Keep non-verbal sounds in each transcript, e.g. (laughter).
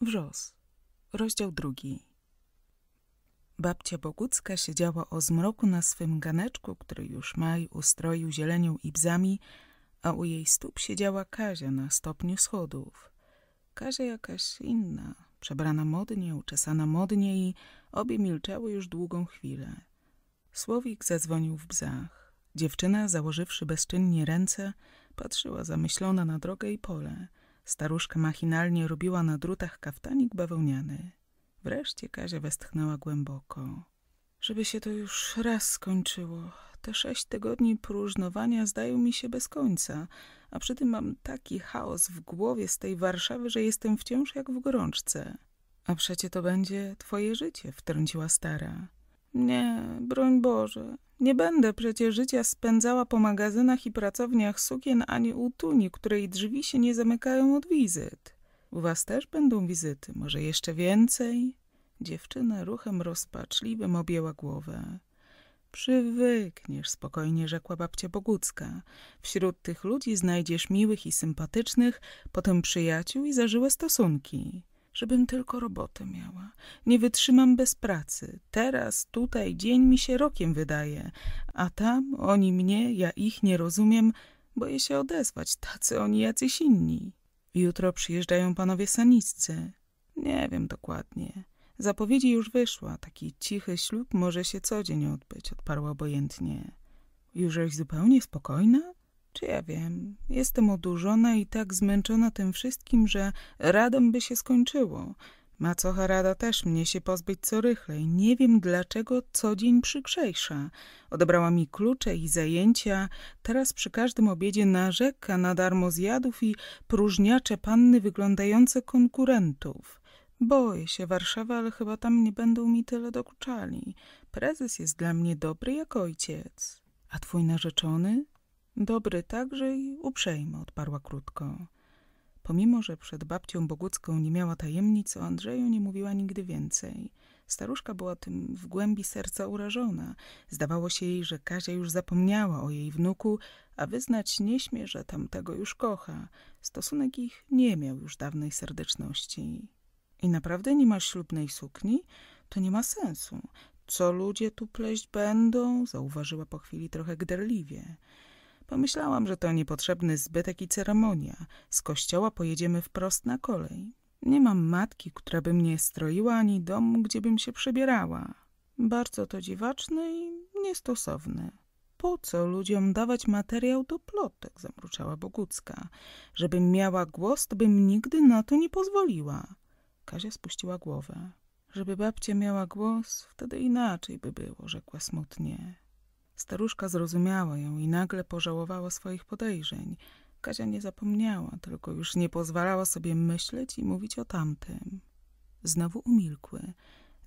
Wrzos, rozdział drugi. Babcia Bogucka siedziała o zmroku na swym ganeczku, który już maj ustroił zielenią i bzami, a u jej stóp siedziała Kazia na stopniu schodów. Kazia jakaś inna, przebrana modnie, uczesana modnie i obie milczały już długą chwilę. Słowik zadzwonił w bzach. Dziewczyna, założywszy bezczynnie ręce, patrzyła zamyślona na drogę i pole – Staruszka machinalnie robiła na drutach kaftanik bawełniany. Wreszcie Kazia westchnęła głęboko. Żeby się to już raz skończyło. Te sześć tygodni próżnowania zdają mi się bez końca, a przy tym mam taki chaos w głowie z tej Warszawy, że jestem wciąż jak w gorączce. A przecie to będzie twoje życie, wtrąciła stara. Nie, broń Boże. Nie będę przecie życia spędzała po magazynach i pracowniach sukien ani utuni, której drzwi się nie zamykają od wizyt. U was też będą wizyty, może jeszcze więcej? Dziewczyna ruchem rozpaczliwym objęła głowę. Przywykniesz, spokojnie rzekła babcia Bogucka. Wśród tych ludzi znajdziesz miłych i sympatycznych, potem przyjaciół i zażyłe stosunki żebym tylko robotę miała. Nie wytrzymam bez pracy. Teraz, tutaj, dzień mi się rokiem wydaje, a tam oni mnie, ja ich nie rozumiem, boję się odezwać, tacy oni jacyś inni. Jutro przyjeżdżają panowie saniccy. Nie wiem dokładnie. Zapowiedzi już wyszła, taki cichy ślub może się co dzień odbyć, odparła obojętnie. Jużeś zupełnie spokojna? Czy ja wiem, jestem odurzona i tak zmęczona tym wszystkim, że radem by się skończyło. Macocha rada też mnie się pozbyć co rychlej. Nie wiem dlaczego co dzień przykrzejsza. Odebrała mi klucze i zajęcia. Teraz przy każdym obiedzie narzeka na darmo zjadów i próżniacze panny wyglądające konkurentów. Boję się Warszawy, ale chyba tam nie będą mi tyle dokuczali. Prezes jest dla mnie dobry jak ojciec. A twój narzeczony? Dobry także i uprzejmy, odparła krótko. Pomimo, że przed babcią Bogucką nie miała tajemnic, o Andrzeju nie mówiła nigdy więcej. Staruszka była tym w głębi serca urażona. Zdawało się jej, że Kazia już zapomniała o jej wnuku, a wyznać nie śmie, że tamtego już kocha. Stosunek ich nie miał już dawnej serdeczności. I naprawdę nie ma ślubnej sukni? To nie ma sensu. Co ludzie tu pleść będą? Zauważyła po chwili trochę gderliwie. Pomyślałam, że to niepotrzebny zbytek i ceremonia. Z kościoła pojedziemy wprost na kolej. Nie mam matki, która by mnie stroiła, ani domu, gdzie bym się przebierała. Bardzo to dziwaczne i niestosowne. Po co ludziom dawać materiał do plotek, zamruczała Bogucka. Żebym miała głos, to bym nigdy na to nie pozwoliła. Kasia spuściła głowę. Żeby babcia miała głos, wtedy inaczej by było, rzekła smutnie. Staruszka zrozumiała ją i nagle pożałowała swoich podejrzeń. Kazia nie zapomniała, tylko już nie pozwalała sobie myśleć i mówić o tamtym. Znowu umilkły.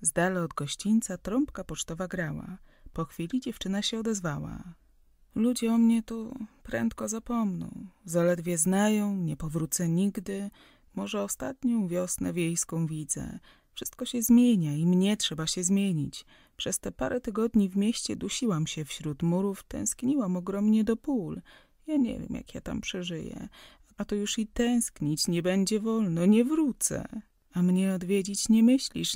Z dala od gościńca trąbka pocztowa grała. Po chwili dziewczyna się odezwała. Ludzie o mnie tu prędko zapomną. Zaledwie znają, nie powrócę nigdy. Może ostatnią wiosnę wiejską widzę, wszystko się zmienia i mnie trzeba się zmienić. Przez te parę tygodni w mieście dusiłam się wśród murów, tęskniłam ogromnie do pól. Ja nie wiem, jak ja tam przeżyję. A to już i tęsknić nie będzie wolno, nie wrócę. A mnie odwiedzić nie myślisz,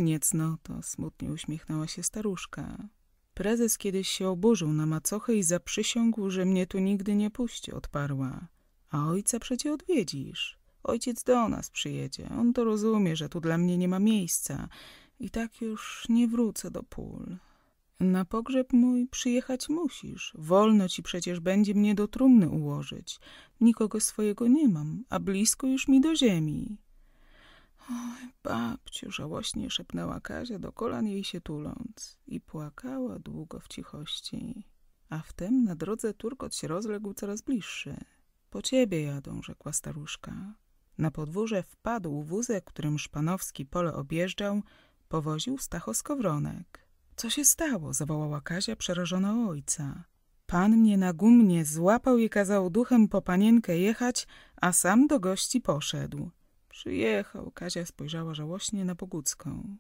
To smutnie uśmiechnęła się staruszka. Prezes kiedyś się oburzył na macochę i zaprzysiągł, że mnie tu nigdy nie puści, odparła. A ojca przecie odwiedzisz. Ojciec do nas przyjedzie. On to rozumie, że tu dla mnie nie ma miejsca. I tak już nie wrócę do pól. Na pogrzeb mój przyjechać musisz. Wolno ci przecież będzie mnie do trumny ułożyć. Nikogo swojego nie mam, a blisko już mi do ziemi. Oj, babciu, żałośnie szepnęła Kazia, do kolan jej się tuląc. I płakała długo w cichości. A wtem na drodze turkot się rozległ coraz bliższy. Po ciebie jadą, rzekła staruszka. Na podwórze wpadł wózek, którym Szpanowski pole objeżdżał, powoził Stacho Skowronek. Co się stało? zawołała Kazia przerażona ojca. Pan mnie na gumnie złapał i kazał duchem po panienkę jechać, a sam do gości poszedł. Przyjechał, Kazia spojrzała żałośnie na Bogucką.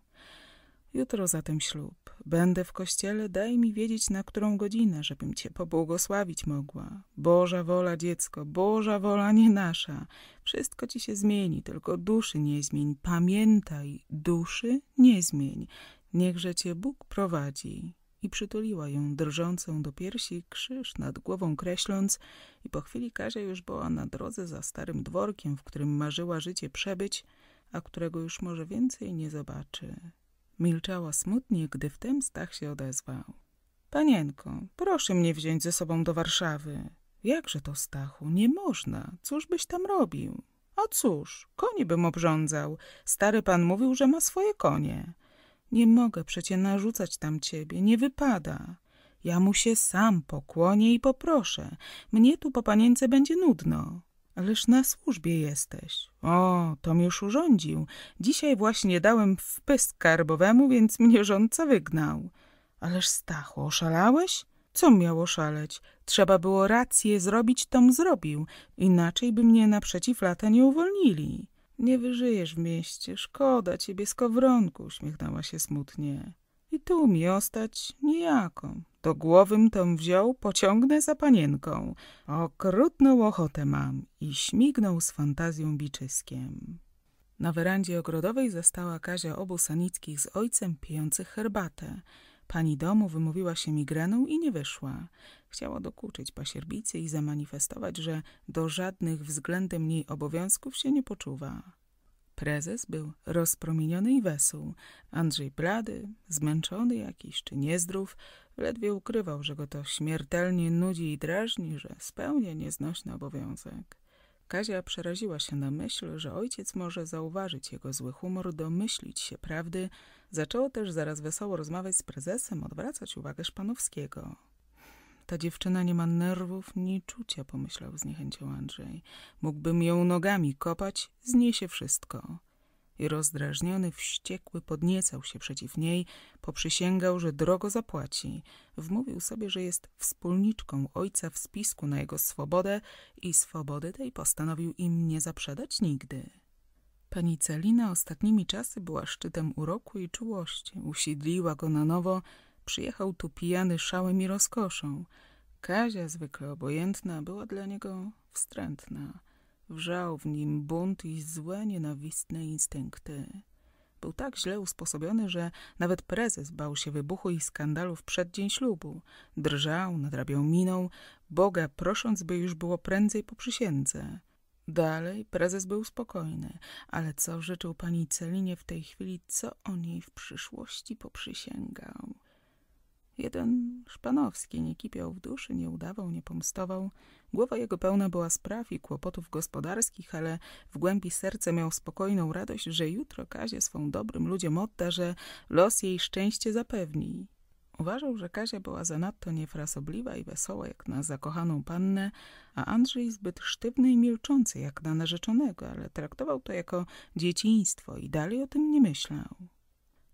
Jutro zatem ślub. Będę w kościele, daj mi wiedzieć na którą godzinę, żebym cię pobłogosławić mogła. Boża wola, dziecko, Boża wola nie nasza. Wszystko ci się zmieni, tylko duszy nie zmień. Pamiętaj, duszy nie zmień. Niechże cię Bóg prowadzi. I przytuliła ją drżącą do piersi, krzyż nad głową kreśląc, i po chwili Kazia już była na drodze za starym dworkiem, w którym marzyła życie przebyć, a którego już może więcej nie zobaczy. Milczała smutnie, gdy wtem Stach się odezwał. Panienko, proszę mnie wziąć ze sobą do Warszawy. Jakże to, Stachu, nie można. Cóż byś tam robił? A cóż, konie bym obrządzał. Stary pan mówił, że ma swoje konie. Nie mogę przecie narzucać tam ciebie, nie wypada. Ja mu się sam pokłonię i poproszę. Mnie tu po panience będzie nudno. Ależ na służbie jesteś. O, Tom już urządził. Dzisiaj właśnie dałem w pysk karbowemu, więc mnie rządca wygnał. Ależ Stachu, oszalałeś? Co miało szaleć? Trzeba było rację zrobić, Tom zrobił. Inaczej by mnie naprzeciw lata nie uwolnili. Nie wyżyjesz w mieście, szkoda ciebie, skowronku, uśmiechnęła się smutnie. I tu mi ostać niejako? Do głowym tom wziął, pociągnę za panienką. Okrutną ochotę mam i śmignął z fantazją biczyskiem. Na werandzie ogrodowej zastała Kazia obu Sanickich z ojcem pijących herbatę. Pani domu wymówiła się migreną i nie wyszła. Chciała dokuczyć pasierbicy i zamanifestować, że do żadnych względem niej obowiązków się nie poczuwa. Prezes był rozpromieniony i wesół. Andrzej blady, zmęczony jakiś czy niezdrów, ledwie ukrywał, że go to śmiertelnie nudzi i drażni, że spełnia nieznośny obowiązek. Kazia przeraziła się na myśl, że ojciec może zauważyć jego zły humor, domyślić się prawdy. Zaczęło też zaraz wesoło rozmawiać z prezesem, odwracać uwagę Szpanowskiego. Ta dziewczyna nie ma nerwów ni czucia, pomyślał z niechęcią Andrzej. Mógłbym ją nogami kopać, zniesie wszystko. I rozdrażniony, wściekły, podniecał się przeciw niej, poprzysięgał, że drogo zapłaci. Wmówił sobie, że jest wspólniczką ojca w spisku na jego swobodę i swobody tej postanowił im nie zaprzedać nigdy. Pani Celina ostatnimi czasy była szczytem uroku i czułości. Usiedliła go na nowo Przyjechał tu pijany szałem i rozkoszą. Kazia, zwykle obojętna, była dla niego wstrętna. Wrzał w nim bunt i złe, nienawistne instynkty. Był tak źle usposobiony, że nawet prezes bał się wybuchu i skandalu w przeddzień ślubu. Drżał, nadrabiał miną, Boga prosząc, by już było prędzej po przysiędze. Dalej prezes był spokojny, ale co życzył pani Celinie w tej chwili, co o niej w przyszłości poprzysięgał? Jeden Szpanowski nie kipiał w duszy, nie udawał, nie pomstował. Głowa jego pełna była spraw i kłopotów gospodarskich, ale w głębi serca miał spokojną radość, że jutro Kazie swą dobrym ludziom odda, że los jej szczęście zapewni. Uważał, że Kazia była zanadto niefrasobliwa i wesoła jak na zakochaną pannę, a Andrzej zbyt sztywny i milczący jak na narzeczonego, ale traktował to jako dzieciństwo i dalej o tym nie myślał.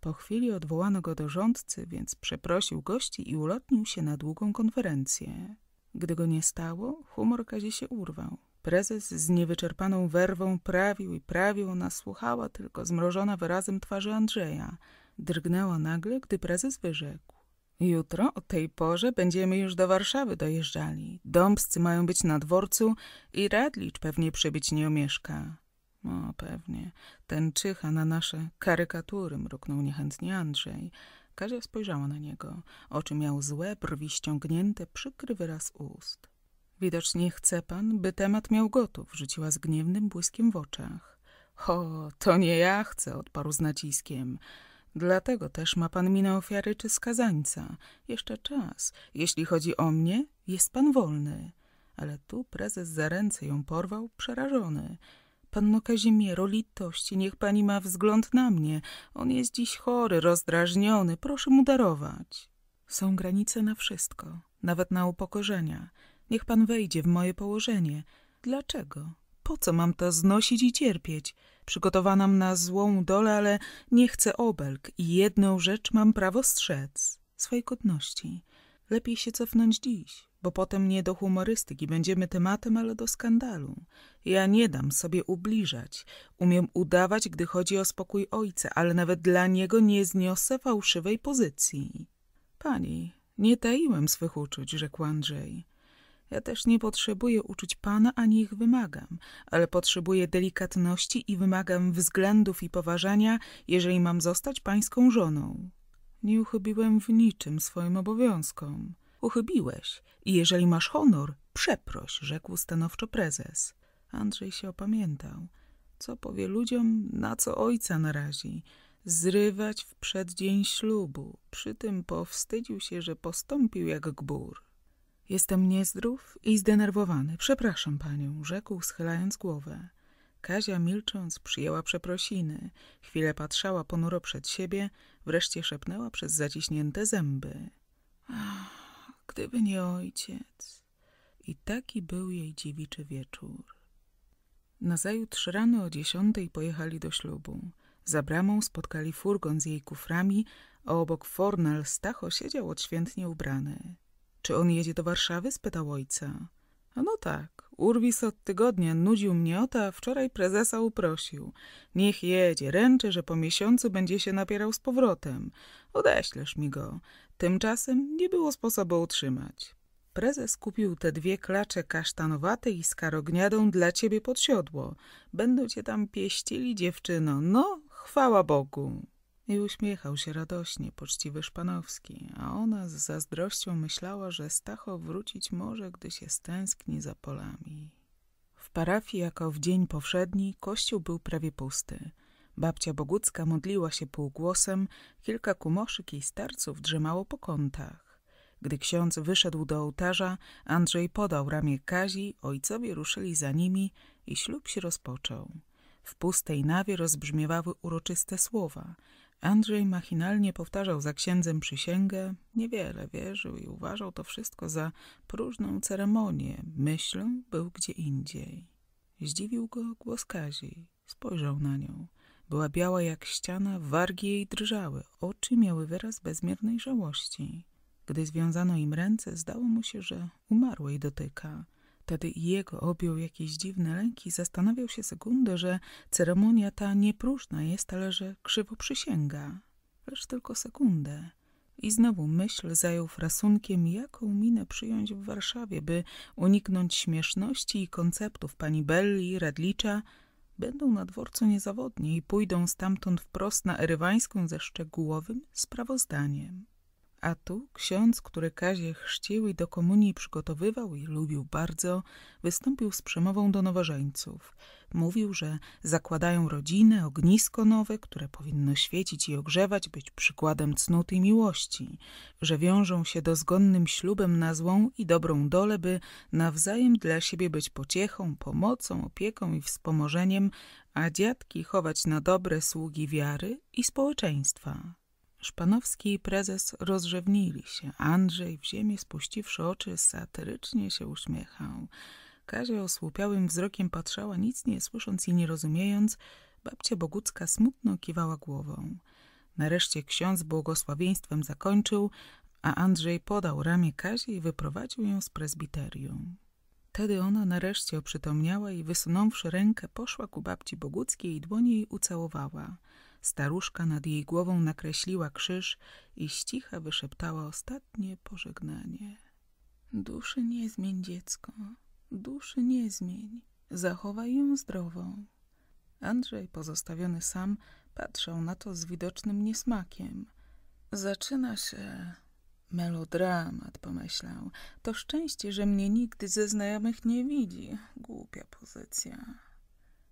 Po chwili odwołano go do rządcy, więc przeprosił gości i ulotnił się na długą konferencję. Gdy go nie stało, humor Kazi się urwał. Prezes z niewyczerpaną werwą prawił i prawił, ona słuchała tylko zmrożona wyrazem twarzy Andrzeja. Drgnęła nagle, gdy prezes wyrzekł. Jutro o tej porze będziemy już do Warszawy dojeżdżali. Dąbscy mają być na dworcu i Radlicz pewnie przybyć nie omieszka. No pewnie, ten czyha na nasze karykatury, mruknął niechętnie Andrzej. Kazia spojrzała na niego. Oczy miał złe, brwi ściągnięte, przykry wyraz ust. Widocznie chce pan, by temat miał gotów, rzuciła z gniewnym błyskiem w oczach. Ho, to nie ja chcę, odparł z naciskiem. Dlatego też ma pan minę ofiary czy skazańca. Jeszcze czas. Jeśli chodzi o mnie, jest pan wolny. Ale tu prezes za ręce ją porwał, przerażony. Panno Kazimiero, litości, niech pani ma wzgląd na mnie. On jest dziś chory, rozdrażniony, proszę mu darować. Są granice na wszystko, nawet na upokorzenia. Niech pan wejdzie w moje położenie. Dlaczego? Po co mam to znosić i cierpieć? Przygotowana na złą dolę, ale nie chcę obelg i jedną rzecz mam prawo strzec. Swojej godności. Lepiej się cofnąć dziś bo potem nie do humorystyki będziemy tematem, ale do skandalu. Ja nie dam sobie ubliżać. Umiem udawać, gdy chodzi o spokój ojca, ale nawet dla niego nie zniosę fałszywej pozycji. Pani, nie taiłem swych uczuć, rzekł Andrzej. Ja też nie potrzebuję uczuć pana, ani ich wymagam, ale potrzebuję delikatności i wymagam względów i poważania, jeżeli mam zostać pańską żoną. Nie uchybiłem w niczym swoim obowiązkom. Uchybiłeś i jeżeli masz honor, przeproś, rzekł stanowczo prezes. Andrzej się opamiętał. Co powie ludziom, na co ojca narazi? Zrywać w przeddzień ślubu. Przy tym powstydził się, że postąpił jak gbur. Jestem niezdrów i zdenerwowany. Przepraszam panią, rzekł schylając głowę. Kazia milcząc przyjęła przeprosiny. Chwilę patrzała ponuro przed siebie, wreszcie szepnęła przez zaciśnięte zęby. Ach gdyby nie ojciec. I taki był jej dziewiczy wieczór. Nazajutrz rano o dziesiątej pojechali do ślubu. Za bramą spotkali furgon z jej kuframi, a obok Fornal Stacho siedział odświętnie ubrany. Czy on jedzie do Warszawy? spytał ojca. A no tak, Urwis od tygodnia nudził mnie o to, a wczoraj prezesa uprosił. Niech jedzie, ręczy, że po miesiącu będzie się napierał z powrotem. Odeślesz mi go. Tymczasem nie było sposobu utrzymać. Prezes kupił te dwie klacze kasztanowate i skarogniadą dla ciebie pod siodło. Będą cię tam pieścili, dziewczyno. No, chwała Bogu. I uśmiechał się radośnie poczciwy Szpanowski, a ona z zazdrością myślała, że Stacho wrócić może, gdy się stęskni za polami. W parafii jako w dzień powszedni kościół był prawie pusty. Babcia Bogucka modliła się półgłosem, kilka kumoszyk i starców drzemało po kątach. Gdy ksiądz wyszedł do ołtarza, Andrzej podał ramię Kazi, ojcowie ruszyli za nimi i ślub się rozpoczął. W pustej nawie rozbrzmiewały uroczyste słowa. Andrzej machinalnie powtarzał za księdzem przysięgę, niewiele wierzył i uważał to wszystko za próżną ceremonię. Myślą był gdzie indziej. Zdziwił go głos Kazi. Spojrzał na nią. Była biała jak ściana, wargi jej drżały, oczy miały wyraz bezmiernej żałości. Gdy związano im ręce, zdało mu się, że umarłej dotyka. Wtedy jego objął jakieś dziwne lęki, zastanawiał się sekundę, że ceremonia ta nie próżna jest, ale że krzywo przysięga. Lecz tylko sekundę. I znowu myśl zajął frasunkiem, jaką minę przyjąć w Warszawie, by uniknąć śmieszności i konceptów pani Belli, Radlicza, będą na dworcu niezawodni i pójdą stamtąd wprost na erywańską ze szczegółowym sprawozdaniem. A tu ksiądz, który Kazie chrzcił i do komunii przygotowywał i lubił bardzo, wystąpił z przemową do nowożeńców. Mówił, że zakładają rodzinę, ognisko nowe, które powinno świecić i ogrzewać, być przykładem cnoty i miłości, że wiążą się dozgonnym ślubem na złą i dobrą dole, by nawzajem dla siebie być pociechą, pomocą, opieką i wspomożeniem, a dziadki chować na dobre sługi wiary i społeczeństwa. Szpanowski i prezes rozrzewnili się. Andrzej w ziemię spuściwszy oczy satyrycznie się uśmiechał. Kazia osłupiałym wzrokiem patrzała, nic nie słysząc i nie rozumiejąc. Babcia Bogucka smutno kiwała głową. Nareszcie ksiądz błogosławieństwem zakończył, a Andrzej podał ramię Kazi i wyprowadził ją z prezbiterium. Wtedy ona nareszcie oprzytomniała i wysunąwszy rękę poszła ku babci Boguckiej i dłoni jej ucałowała. Staruszka nad jej głową nakreśliła krzyż i ścicha wyszeptała ostatnie pożegnanie. Duszy nie zmień, dziecko, duszy nie zmień, zachowaj ją zdrową. Andrzej, pozostawiony sam, patrzał na to z widocznym niesmakiem. Zaczyna się melodramat, pomyślał. To szczęście, że mnie nigdy ze znajomych nie widzi. Głupia pozycja.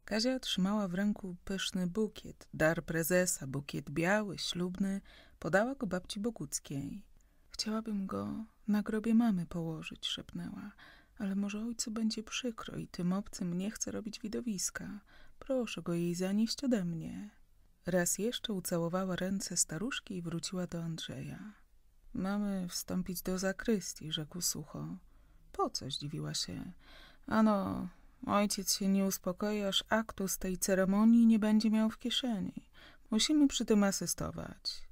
Kazia trzymała w ręku pyszny bukiet, dar prezesa, bukiet biały, ślubny. Podała go babci Boguckiej. Chciałabym go na grobie mamy położyć, szepnęła. Ale może ojcu będzie przykro i tym obcym nie chce robić widowiska. Proszę go jej zanieść ode mnie. Raz jeszcze ucałowała ręce staruszki i wróciła do Andrzeja. Mamy wstąpić do zakrystii, rzekł sucho. Po co? zdziwiła się. Ano, Ojciec się nie uspokoi, aż aktu z tej ceremonii nie będzie miał w kieszeni. Musimy przy tym asystować.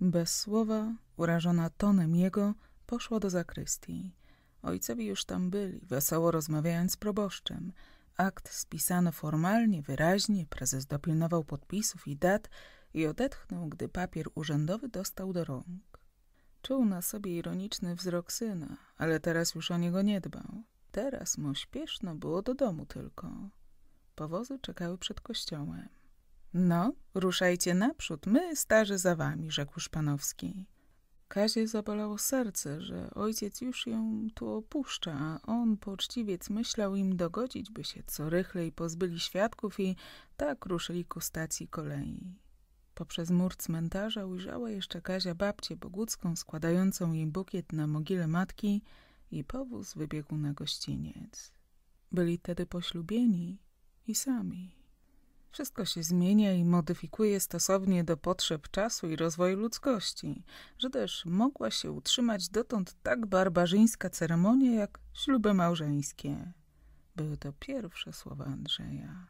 Bez słowa, urażona tonem jego, poszła do zakrystii. Ojcowie już tam byli, wesoło rozmawiając z proboszczem. Akt spisano formalnie, wyraźnie, prezes dopilnował podpisów i dat i odetchnął, gdy papier urzędowy dostał do rąk. Czuł na sobie ironiczny wzrok syna, ale teraz już o niego nie dbał. Teraz mu śpieszno było do domu tylko. Powozy czekały przed kościołem. No, ruszajcie naprzód, my starzy za wami, rzekł Szpanowski. Kazie zabolało serce, że ojciec już ją tu opuszcza, a on, poczciwiec, myślał im dogodzić, by się co rychlej pozbyli świadków i tak ruszyli ku stacji kolei. Poprzez mur cmentarza ujrzała jeszcze Kazia babcię Bogucką składającą jej bukiet na mogile matki – i powóz wybiegł na gościniec. Byli tedy poślubieni i sami. Wszystko się zmienia i modyfikuje stosownie do potrzeb czasu i rozwoju ludzkości, że też mogła się utrzymać dotąd tak barbarzyńska ceremonia jak śluby małżeńskie. Były to pierwsze słowa Andrzeja.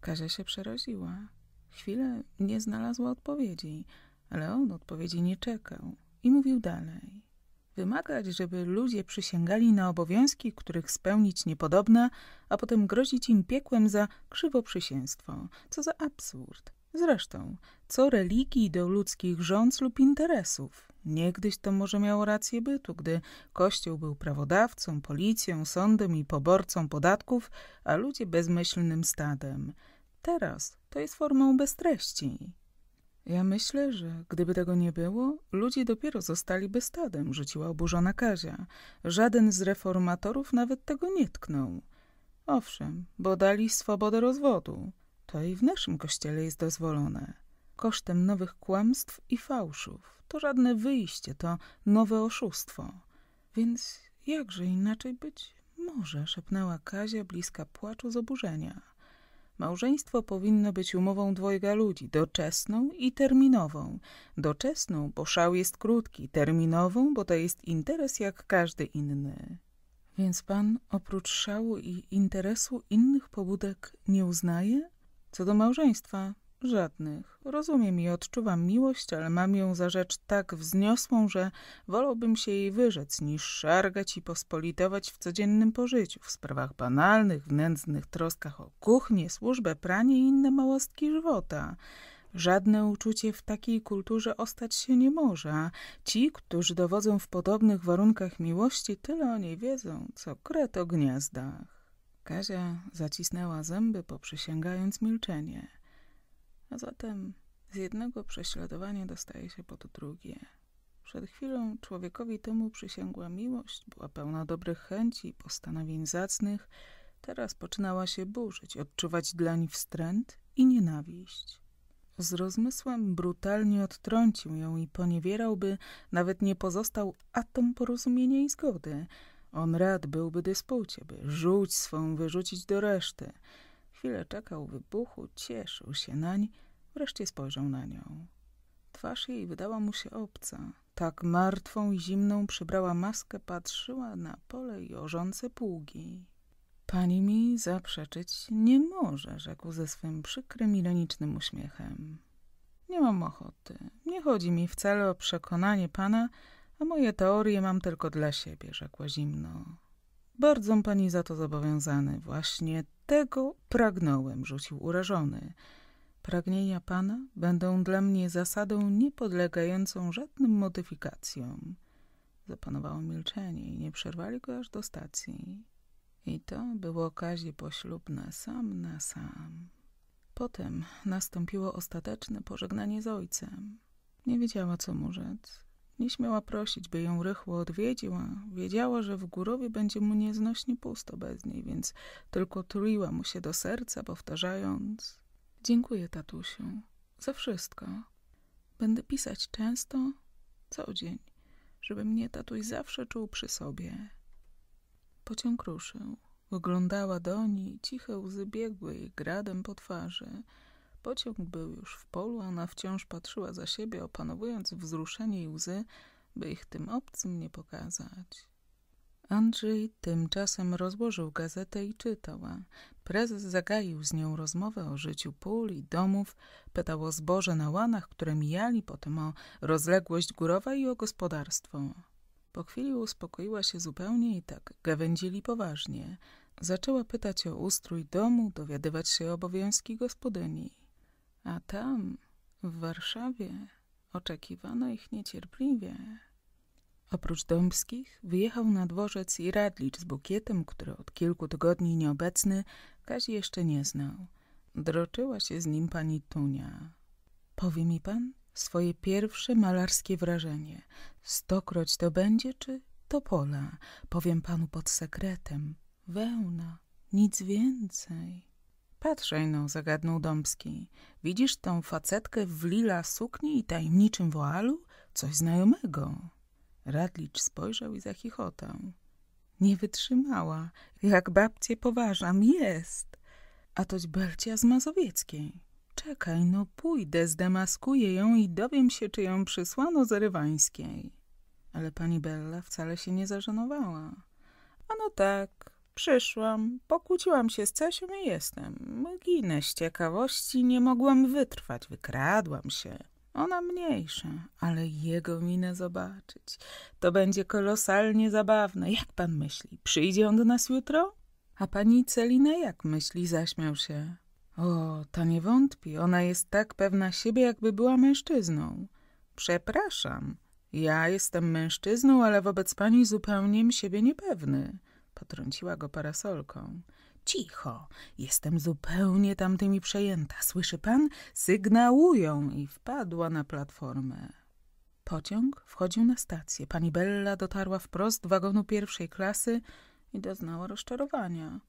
Kazia się przeraziła. Chwilę nie znalazła odpowiedzi, ale on odpowiedzi nie czekał i mówił dalej. Wymagać, żeby ludzie przysięgali na obowiązki, których spełnić niepodobna, a potem grozić im piekłem za krzywoprzysięstwo. Co za absurd. Zresztą, co religii do ludzkich rząd lub interesów? Niegdyś to może miało rację bytu, gdy Kościół był prawodawcą, policją, sądem i poborcą podatków, a ludzie bezmyślnym stadem. Teraz to jest formą bez treści. Ja myślę, że gdyby tego nie było, ludzie dopiero zostaliby stadem, rzuciła oburzona Kazia. Żaden z reformatorów nawet tego nie tknął. Owszem, bo dali swobodę rozwodu. To i w naszym kościele jest dozwolone. Kosztem nowych kłamstw i fałszów. To żadne wyjście, to nowe oszustwo. Więc jakże inaczej być może, szepnęła Kazia bliska płaczu z oburzenia. Małżeństwo powinno być umową dwojga ludzi, doczesną i terminową. Doczesną, bo szał jest krótki, terminową, bo to jest interes jak każdy inny. Więc pan oprócz szału i interesu innych pobudek nie uznaje? Co do małżeństwa, Żadnych. Rozumiem i odczuwam miłość, ale mam ją za rzecz tak wzniosłą, że wolałbym się jej wyrzec, niż szargać i pospolitować w codziennym pożyciu, w sprawach banalnych, w nędznych troskach o kuchnię, służbę, pranie i inne małostki żywota. Żadne uczucie w takiej kulturze ostać się nie może, a ci, którzy dowodzą w podobnych warunkach miłości, tyle o niej wiedzą, co kret o gniazdach. Kazia zacisnęła zęby, poprzysięgając milczenie. A zatem z jednego prześladowania dostaje się pod drugie. Przed chwilą człowiekowi temu przysięgła miłość, była pełna dobrych chęci i postanowień zacnych, teraz poczynała się burzyć, odczuwać dlań wstręt i nienawiść. Z rozmysłem brutalnie odtrącił ją i poniewierałby, nawet nie pozostał atom porozumienia i zgody. On rad byłby dyspucie, by rzuć swą wyrzucić do reszty – Chwilę czekał wybuchu, cieszył się nań, wreszcie spojrzał na nią. Twarz jej wydała mu się obca. Tak martwą i zimną przybrała maskę, patrzyła na pole i orzące pługi. Pani mi zaprzeczyć nie może, rzekł ze swym przykrym, ironicznym uśmiechem. Nie mam ochoty. Nie chodzi mi wcale o przekonanie pana, a moje teorie mam tylko dla siebie, rzekła zimno. Bardzo pani za to zobowiązany. Właśnie tego pragnąłem, rzucił urażony. Pragnienia Pana będą dla mnie zasadą niepodlegającą żadnym modyfikacjom. Zapanowało milczenie i nie przerwali go aż do stacji. I to było okazje poślubne sam na sam. Potem nastąpiło ostateczne pożegnanie z ojcem. Nie wiedziała, co mu rzec. Nie śmiała prosić, by ją rychło odwiedziła. Wiedziała, że w górowie będzie mu nieznośnie pusto bez niej, więc tylko truła mu się do serca, powtarzając: Dziękuję, tatusiu, za wszystko. Będę pisać często, co dzień, żeby mnie tatuś zawsze czuł przy sobie. Pociąg ruszył. Oglądała doni niej, ciche łzy biegły jej gradem po twarzy. Pociąg był już w polu, ona wciąż patrzyła za siebie, opanowując wzruszenie i łzy, by ich tym obcym nie pokazać. Andrzej tymczasem rozłożył gazetę i czytała. Prezes zagaił z nią rozmowę o życiu pól i domów, pytał o zboże na łanach, które mijali, potem o rozległość górowa i o gospodarstwo. Po chwili uspokoiła się zupełnie i tak gawędzili poważnie. Zaczęła pytać o ustrój domu, dowiadywać się o obowiązki gospodyni. A tam, w Warszawie, oczekiwano ich niecierpliwie. Oprócz Dąbskich wyjechał na dworzec i Radlicz z bukietem, który od kilku tygodni nieobecny Kazi jeszcze nie znał. Droczyła się z nim pani Tunia. Powie mi pan swoje pierwsze malarskie wrażenie. Stokroć to będzie, czy to pola? Powiem panu pod sekretem. Wełna, nic więcej. Patrzaj no, zagadnął Domski. Widzisz tą facetkę w lila sukni i tajemniczym woalu? Coś znajomego. Radlicz spojrzał i zachichotał. Nie wytrzymała. Jak babcie poważam, jest. A toć Belcia z Mazowieckiej. Czekaj, no pójdę, zdemaskuję ją i dowiem się, czy ją przysłano z Rywańskiej. Ale pani Bella wcale się nie zażenowała. Ano tak, Przyszłam, pokłóciłam się z Cesią i jestem. Ginę z ciekawości, nie mogłam wytrwać, wykradłam się. Ona mniejsza, ale jego minę zobaczyć. To będzie kolosalnie zabawne. Jak pan myśli? Przyjdzie on do nas jutro? A pani Celina jak myśli? Zaśmiał się. O, ta nie wątpi. Ona jest tak pewna siebie, jakby była mężczyzną. Przepraszam. Ja jestem mężczyzną, ale wobec pani zupełnie siebie niepewny. Potrąciła go parasolką. Cicho, jestem zupełnie tamtymi przejęta. Słyszy pan? Sygnałują! I wpadła na platformę. Pociąg wchodził na stację. Pani Bella dotarła wprost wagonu pierwszej klasy i doznała rozczarowania.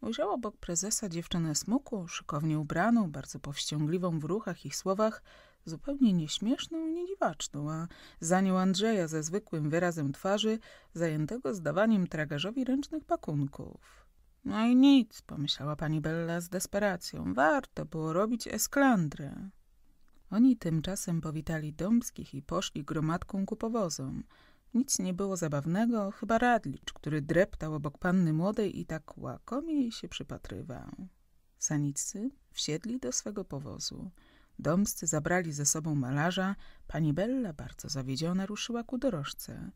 Ujrzała obok prezesa dziewczynę smuku, szykownie ubraną, bardzo powściągliwą w ruchach i słowach, zupełnie nieśmieszną i niedziwaczną, a za nią Andrzeja ze zwykłym wyrazem twarzy, zajętego zdawaniem tragarzowi ręcznych pakunków. No i nic, pomyślała pani Bella z desperacją. Warto było robić esklandrę. Oni tymczasem powitali Dąbskich i poszli gromadką ku powozom. Nic nie było zabawnego, chyba Radlicz, który dreptał obok panny młodej i tak łakomie jej się przypatrywał. Sanicy wsiedli do swego powozu. Domscy zabrali ze sobą malarza. Pani Bella, bardzo zawiedziona, ruszyła ku dorożce.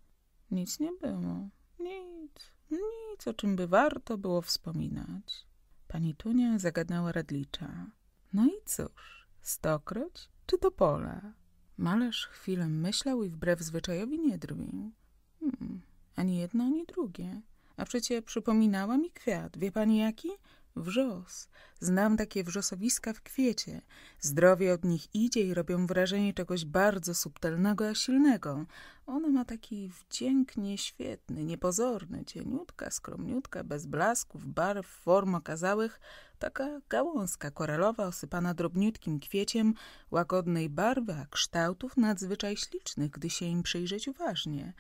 Nic nie było. Nic. Nic, o czym by warto było wspominać. Pani Tunia zagadnęła Radlicza. No i cóż, stokroć czy to pole? Malarz chwilę myślał i wbrew zwyczajowi nie drwił. Hmm, ani jedno, ani drugie. A przecie przypominała mi kwiat. Wie pani jaki? Wrzos. Znam takie wrzosowiska w kwiecie. Zdrowie od nich idzie i robią wrażenie czegoś bardzo subtelnego, a silnego. Ona ma taki wdzięk nieświetny, niepozorny, cieniutka, skromniutka, bez blasków, barw, form okazałych, taka gałązka koralowa osypana drobniutkim kwieciem łagodnej barwy, a kształtów nadzwyczaj ślicznych, gdy się im przyjrzeć uważnie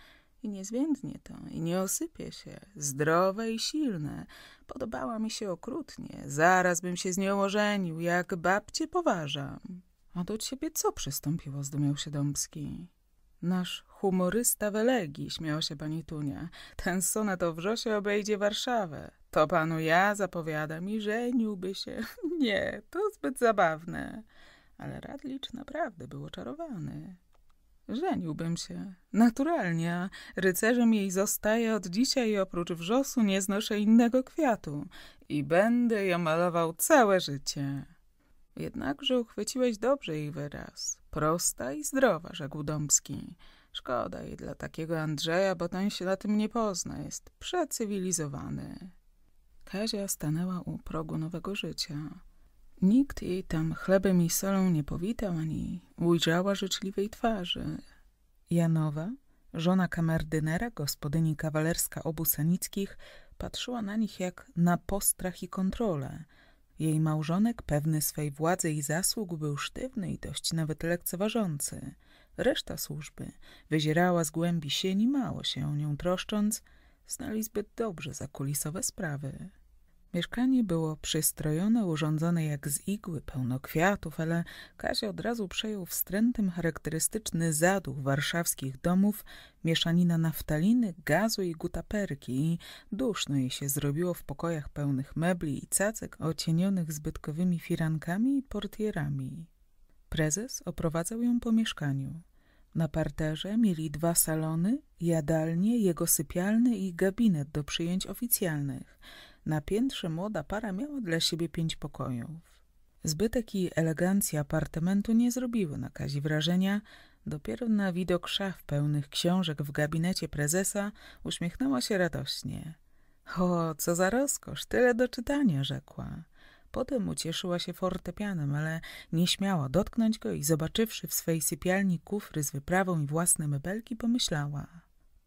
i nie zwiędnie to, i nie osypie się, zdrowe i silne. Podobała mi się okrutnie, zaraz bym się z nią ożenił, jak babcie poważam. A do ciebie co przystąpiło, zdumiał się Dąbski. Nasz humorysta Welegi, śmiała się pani Tunia. Ten sonet o wrzosie obejdzie Warszawę. To panu ja zapowiadam i żeniłby się. (laughs) Nie, to zbyt zabawne. Ale Radlicz naprawdę był oczarowany. Żeniłbym się. Naturalnie, a rycerzem jej zostaje od dzisiaj i oprócz wrzosu nie znoszę innego kwiatu. I będę ją malował całe życie. Jednakże uchwyciłeś dobrze jej wyraz. Prosta i zdrowa, rzekł Dąbski. Szkoda jej dla takiego Andrzeja, bo ten się na tym nie pozna. Jest przecywilizowany. Kazia stanęła u progu nowego życia. Nikt jej tam chlebem i solą nie powitał, ani ujrzała życzliwej twarzy. Janowa, żona kamerdynera, gospodyni kawalerska obu Sanickich, patrzyła na nich jak na postrach i kontrolę. Jej małżonek, pewny swej władzy i zasług, był sztywny i dość nawet lekceważący. Reszta służby wyzierała z głębi sieni, mało się o nią troszcząc, znali zbyt dobrze zakulisowe sprawy. Mieszkanie było przystrojone, urządzone jak z igły, pełno kwiatów, ale Kasia od razu przejął wstrętem charakterystyczny zaduch warszawskich domów, mieszanina naftaliny, gazu i gutaperki i duszno jej się zrobiło w pokojach pełnych mebli i cacek ocienionych zbytkowymi firankami i portierami. Prezes oprowadzał ją po mieszkaniu. Na parterze mieli dwa salony, jadalnie, jego sypialny i gabinet do przyjęć oficjalnych – na piętrze młoda para miała dla siebie pięć pokojów. Zbytek i elegancja apartamentu nie zrobiły na Kazi wrażenia. Dopiero na widok szaf pełnych książek w gabinecie prezesa uśmiechnęła się radośnie. O, co za rozkosz, tyle do czytania, rzekła. Potem ucieszyła się fortepianem, ale nie śmiała dotknąć go i zobaczywszy w swej sypialni kufry z wyprawą i własne mebelki, pomyślała –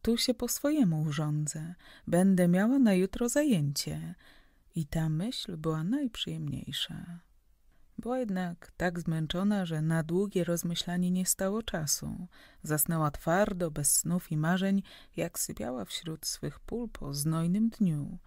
tu się po swojemu urządzę. Będę miała na jutro zajęcie. I ta myśl była najprzyjemniejsza. Była jednak tak zmęczona, że na długie rozmyślanie nie stało czasu. Zasnęła twardo, bez snów i marzeń, jak sypiała wśród swych pól po znojnym dniu.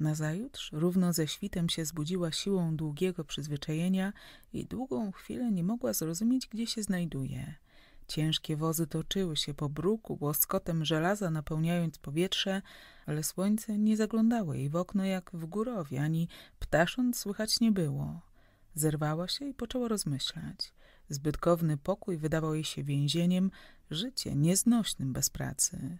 Nazajutrz, równo ze świtem się zbudziła siłą długiego przyzwyczajenia i długą chwilę nie mogła zrozumieć, gdzie się znajduje – Ciężkie wozy toczyły się po bruku, łoskotem żelaza napełniając powietrze, ale słońce nie zaglądało jej w okno jak w górowie, ani ptasząc słychać nie było. Zerwała się i poczęła rozmyślać. Zbytkowny pokój wydawał jej się więzieniem, życie nieznośnym bez pracy.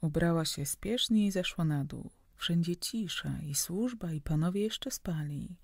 Ubrała się spiesznie i zeszła na dół. Wszędzie cisza i służba i panowie jeszcze spali.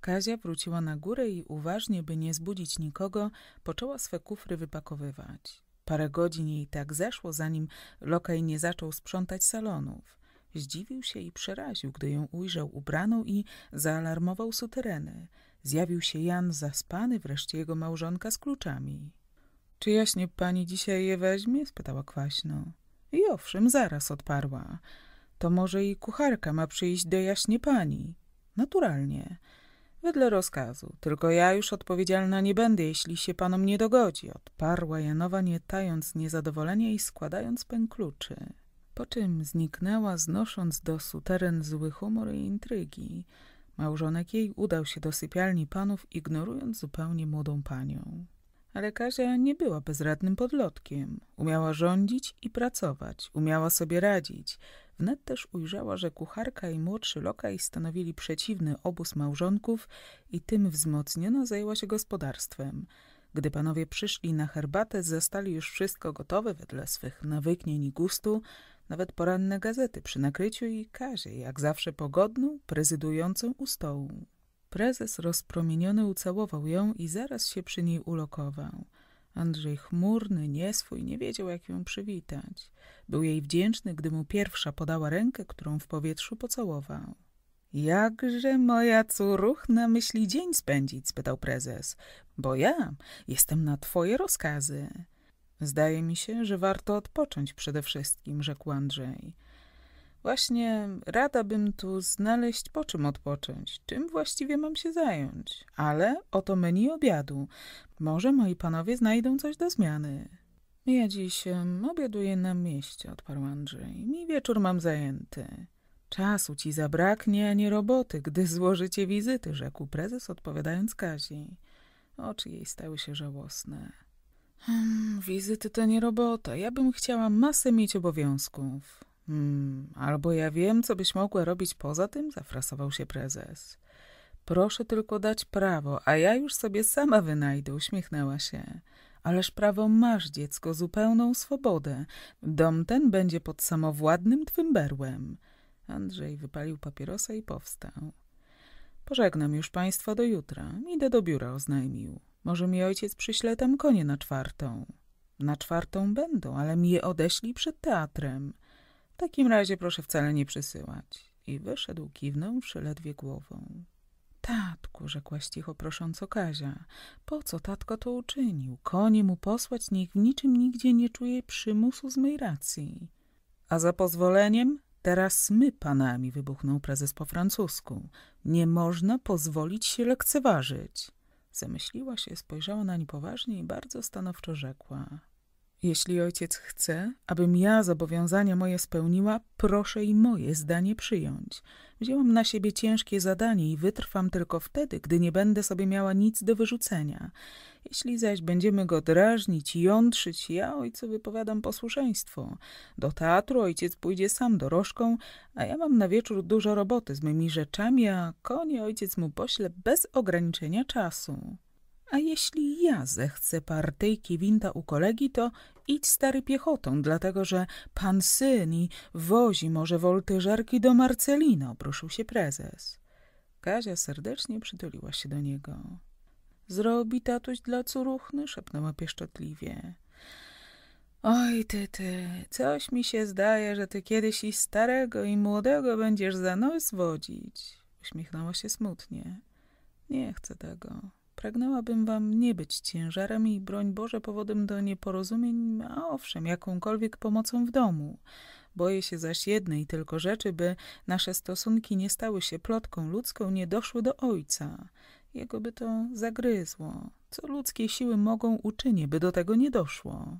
Kazia wróciła na górę i uważnie, by nie zbudzić nikogo, poczęła swe kufry wypakowywać. Parę godzin jej tak zeszło, zanim lokaj nie zaczął sprzątać salonów. Zdziwił się i przeraził, gdy ją ujrzał ubraną i zaalarmował sutereny. Zjawił się Jan zaspany, wreszcie jego małżonka z kluczami. – Czy jaśnie pani dzisiaj je weźmie? – spytała kwaśno. – I owszem, zaraz odparła. – To może i kucharka ma przyjść do jaśnie pani? – Naturalnie. Wedle rozkazu. Tylko ja już odpowiedzialna nie będę, jeśli się panom nie dogodzi. Odparła Janowa, nie tając niezadowolenia i składając pękluczy. Po czym zniknęła, znosząc do suteren zły humor i intrygi. Małżonek jej udał się do sypialni panów, ignorując zupełnie młodą panią. Ale Kazia nie była bezradnym podlotkiem. Umiała rządzić i pracować, umiała sobie radzić. Wnet też ujrzała, że kucharka i młodszy lokaj stanowili przeciwny obóz małżonków i tym wzmocniona zajęła się gospodarstwem. Gdy panowie przyszli na herbatę, zastali już wszystko gotowe wedle swych nawyknień i gustu, nawet poranne gazety przy nakryciu i Kazie, jak zawsze pogodną, prezydującą u stołu. Prezes rozpromieniony ucałował ją i zaraz się przy niej ulokował. Andrzej chmurny, nieswój, nie wiedział, jak ją przywitać. Był jej wdzięczny, gdy mu pierwsza podała rękę, którą w powietrzu pocałował. Jakże moja córuch na myśli dzień spędzić? spytał prezes. Bo ja jestem na twoje rozkazy. Zdaje mi się, że warto odpocząć przede wszystkim, rzekł Andrzej. Właśnie rada bym tu znaleźć po czym odpocząć, czym właściwie mam się zająć. Ale oto menu obiadu. Może moi panowie znajdą coś do zmiany. Ja dziś obiaduję na mieście, odparł Andrzej. Mi wieczór mam zajęty. Czasu ci zabraknie, a nie roboty, gdy złożycie wizyty, rzekł prezes, odpowiadając Kazi. Oczy jej stały się żałosne. Hmm, wizyty to nie robota. Ja bym chciała masę mieć obowiązków. Hmm, albo ja wiem, co byś mogła robić poza tym, zafrasował się prezes. Proszę tylko dać prawo, a ja już sobie sama wynajdę, uśmiechnęła się. Ależ prawo masz, dziecko, zupełną swobodę. Dom ten będzie pod samowładnym twym berłem. Andrzej wypalił papierosa i powstał. Pożegnam już państwa do jutra. Idę do biura, oznajmił. Może mi ojciec przyśle tam konie na czwartą. Na czwartą będą, ale mi je odeśli przed teatrem takim razie proszę wcale nie przesyłać. I wyszedł, kiwnąwszy ledwie głową. Tatku, rzekła cicho o Kazia, po co tatko to uczynił? Konie mu posłać, niech w niczym nigdzie nie czuje przymusu z mej racji. A za pozwoleniem? Teraz my panami, wybuchnął prezes po francusku. Nie można pozwolić się lekceważyć. Zamyśliła się, spojrzała nań poważnie i bardzo stanowczo rzekła. Jeśli ojciec chce, abym ja zobowiązania moje spełniła, proszę i moje zdanie przyjąć. Wzięłam na siebie ciężkie zadanie i wytrwam tylko wtedy, gdy nie będę sobie miała nic do wyrzucenia. Jeśli zaś będziemy go drażnić, jątrzyć, ja ojcu wypowiadam posłuszeństwo. Do teatru ojciec pójdzie sam dorożką, a ja mam na wieczór dużo roboty z mymi rzeczami, a konie ojciec mu pośle bez ograniczenia czasu. A jeśli ja zechcę partyjki winta u kolegi, to idź stary piechotą, dlatego że pan syni wozi może woltyżerki do Marcelino, prosił się prezes. Kazia serdecznie przytuliła się do niego. Zrobi tatuś dla curuchny, szepnęła pieszczotliwie. Oj, ty, ty, coś mi się zdaje, że ty kiedyś i starego, i młodego będziesz za nos wodzić. Uśmiechnęła się smutnie. Nie chcę tego. Pragnęłabym wam nie być ciężarem i broń Boże powodem do nieporozumień, a owszem, jakąkolwiek pomocą w domu. Boję się zaś jednej tylko rzeczy, by nasze stosunki nie stały się plotką ludzką, nie doszły do ojca. Jego by to zagryzło. Co ludzkie siły mogą uczynić, by do tego nie doszło?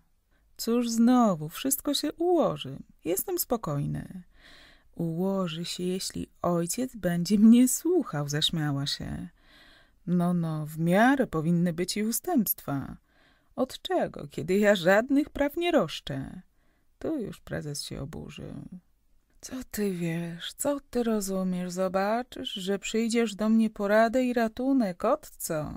Cóż znowu, wszystko się ułoży. Jestem spokojny. Ułoży się, jeśli ojciec będzie mnie słuchał, zaśmiała się. No, no, w miarę powinny być i ustępstwa. Od czego, kiedy ja żadnych praw nie roszczę? Tu już prezes się oburzył. Co ty wiesz, co ty rozumiesz? Zobaczysz, że przyjdziesz do mnie poradę i ratunek, od co?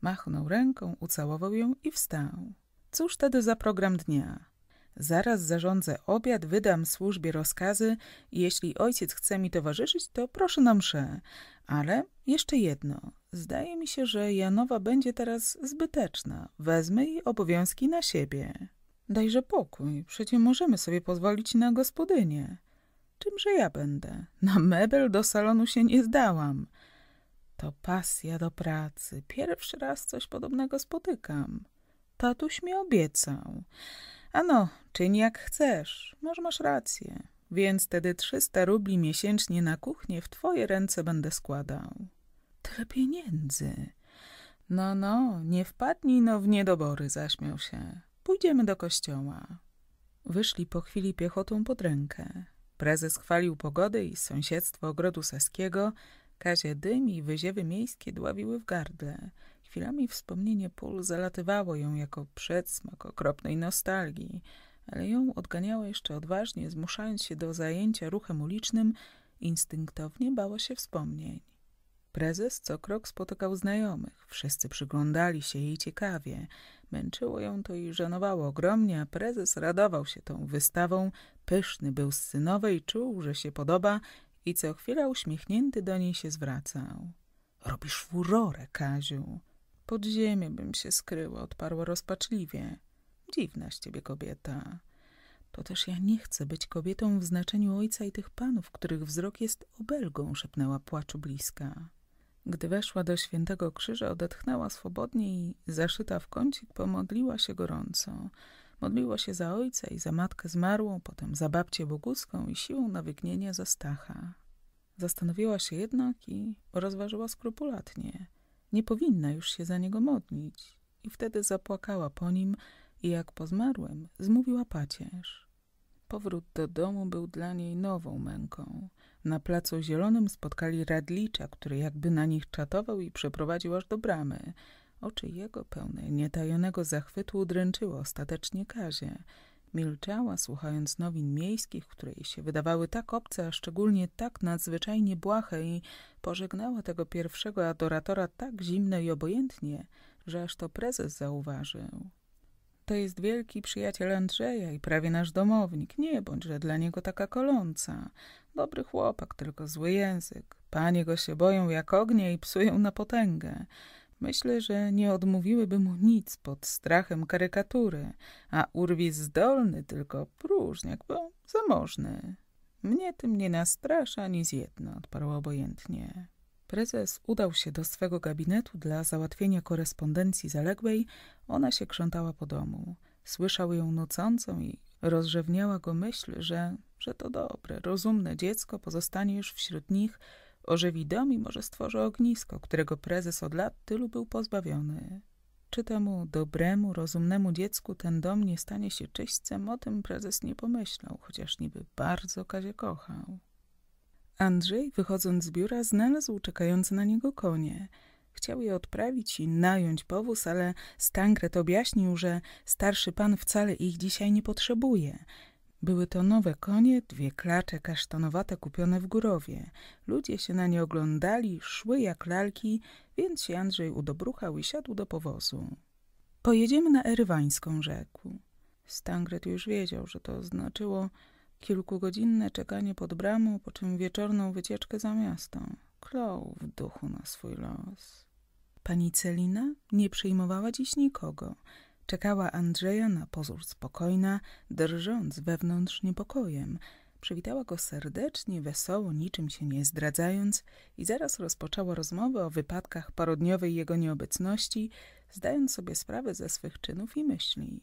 Machnął ręką, ucałował ją i wstał. Cóż wtedy za program dnia? Zaraz zarządzę obiad, wydam służbie rozkazy i jeśli ojciec chce mi towarzyszyć, to proszę na mszę. Ale jeszcze jedno. Zdaje mi się, że Janowa będzie teraz zbyteczna. Wezmę jej obowiązki na siebie. Dajże pokój, przecie możemy sobie pozwolić na gospodynię. Czymże ja będę? Na mebel do salonu się nie zdałam. To pasja do pracy. Pierwszy raz coś podobnego spotykam. Tatuś mi obiecał. Ano, czyń jak chcesz. Może masz rację. Więc tedy trzysta rubli miesięcznie na kuchnię w twoje ręce będę składał. Tyle pieniędzy. No, no, nie wpadnij no w niedobory, zaśmiał się. Pójdziemy do kościoła. Wyszli po chwili piechotą pod rękę. Prezes chwalił pogodę i sąsiedztwo ogrodu Saskiego. Kazie dym i wyziewy miejskie dławiły w gardle. Chwilami wspomnienie pól zalatywało ją jako przedsmak okropnej nostalgii, ale ją odganiało jeszcze odważnie, zmuszając się do zajęcia ruchem ulicznym, instynktownie bała się wspomnień. Prezes co krok spotykał znajomych. Wszyscy przyglądali się jej ciekawie. Męczyło ją to i żenowało ogromnie, a prezes radował się tą wystawą. Pyszny był z synowej, czuł, że się podoba i co chwila uśmiechnięty do niej się zwracał. Robisz furorę, Kaziu. Pod ziemię bym się skryła, odparła rozpaczliwie. Dziwna z ciebie kobieta. To też ja nie chcę być kobietą w znaczeniu ojca i tych panów, których wzrok jest obelgą, szepnęła płaczu bliska. Gdy weszła do świętego krzyża, odetchnęła swobodnie i zaszyta w kącik pomodliła się gorąco. Modliła się za ojca i za matkę zmarłą, potem za babcię boguską i siłą na za Stacha. Zastanowiła się jednak i rozważyła skrupulatnie. Nie powinna już się za niego modlić. I wtedy zapłakała po nim i jak po zmarłym zmówiła pacierz. Powrót do domu był dla niej nową męką. Na placu zielonym spotkali Radlicza, który jakby na nich czatował i przeprowadził aż do bramy. Oczy jego pełne nietajonego zachwytu udręczyły ostatecznie Kazie. Milczała, słuchając nowin miejskich, które jej się wydawały tak obce, a szczególnie tak nadzwyczajnie błahe i pożegnała tego pierwszego adoratora tak zimno i obojętnie, że aż to prezes zauważył. To jest wielki przyjaciel Andrzeja i prawie nasz domownik. Nie bądźże dla niego taka koląca. Dobry chłopak, tylko zły język. Panie go się boją jak ognie i psują na potęgę. Myślę, że nie odmówiłyby mu nic pod strachem karykatury, a urwis zdolny, tylko próżniak, bo zamożny. Mnie tym nie nastrasza ani z jedno, odparła obojętnie. Prezes udał się do swego gabinetu dla załatwienia korespondencji zaległej. Ona się krzątała po domu. Słyszał ją nucącą i rozrzewniała go myśl, że, że to dobre, rozumne dziecko pozostanie już wśród nich, ożywi dom i może stworzy ognisko, którego prezes od lat tylu był pozbawiony. Czy temu dobremu, rozumnemu dziecku ten dom nie stanie się czyśćcem, o tym prezes nie pomyślał, chociaż niby bardzo Kazie kochał. Andrzej, wychodząc z biura, znalazł czekające na niego konie. Chciał je odprawić i nająć powóz, ale Stankret objaśnił, że starszy pan wcale ich dzisiaj nie potrzebuje. Były to nowe konie, dwie klacze kasztanowate kupione w górowie. Ludzie się na nie oglądali, szły jak lalki, więc się Andrzej udobruchał i siadł do powozu. Pojedziemy na Erywańską, rzekł. Stangret już wiedział, że to znaczyło, Kilkugodzinne czekanie pod bramą, po czym wieczorną wycieczkę za miasto. Klął w duchu na swój los. Pani Celina nie przyjmowała dziś nikogo. Czekała Andrzeja na pozór spokojna, drżąc wewnątrz niepokojem. Przywitała go serdecznie, wesoło, niczym się nie zdradzając i zaraz rozpoczęła rozmowę o wypadkach parodniowej jego nieobecności, zdając sobie sprawę ze swych czynów i myśli.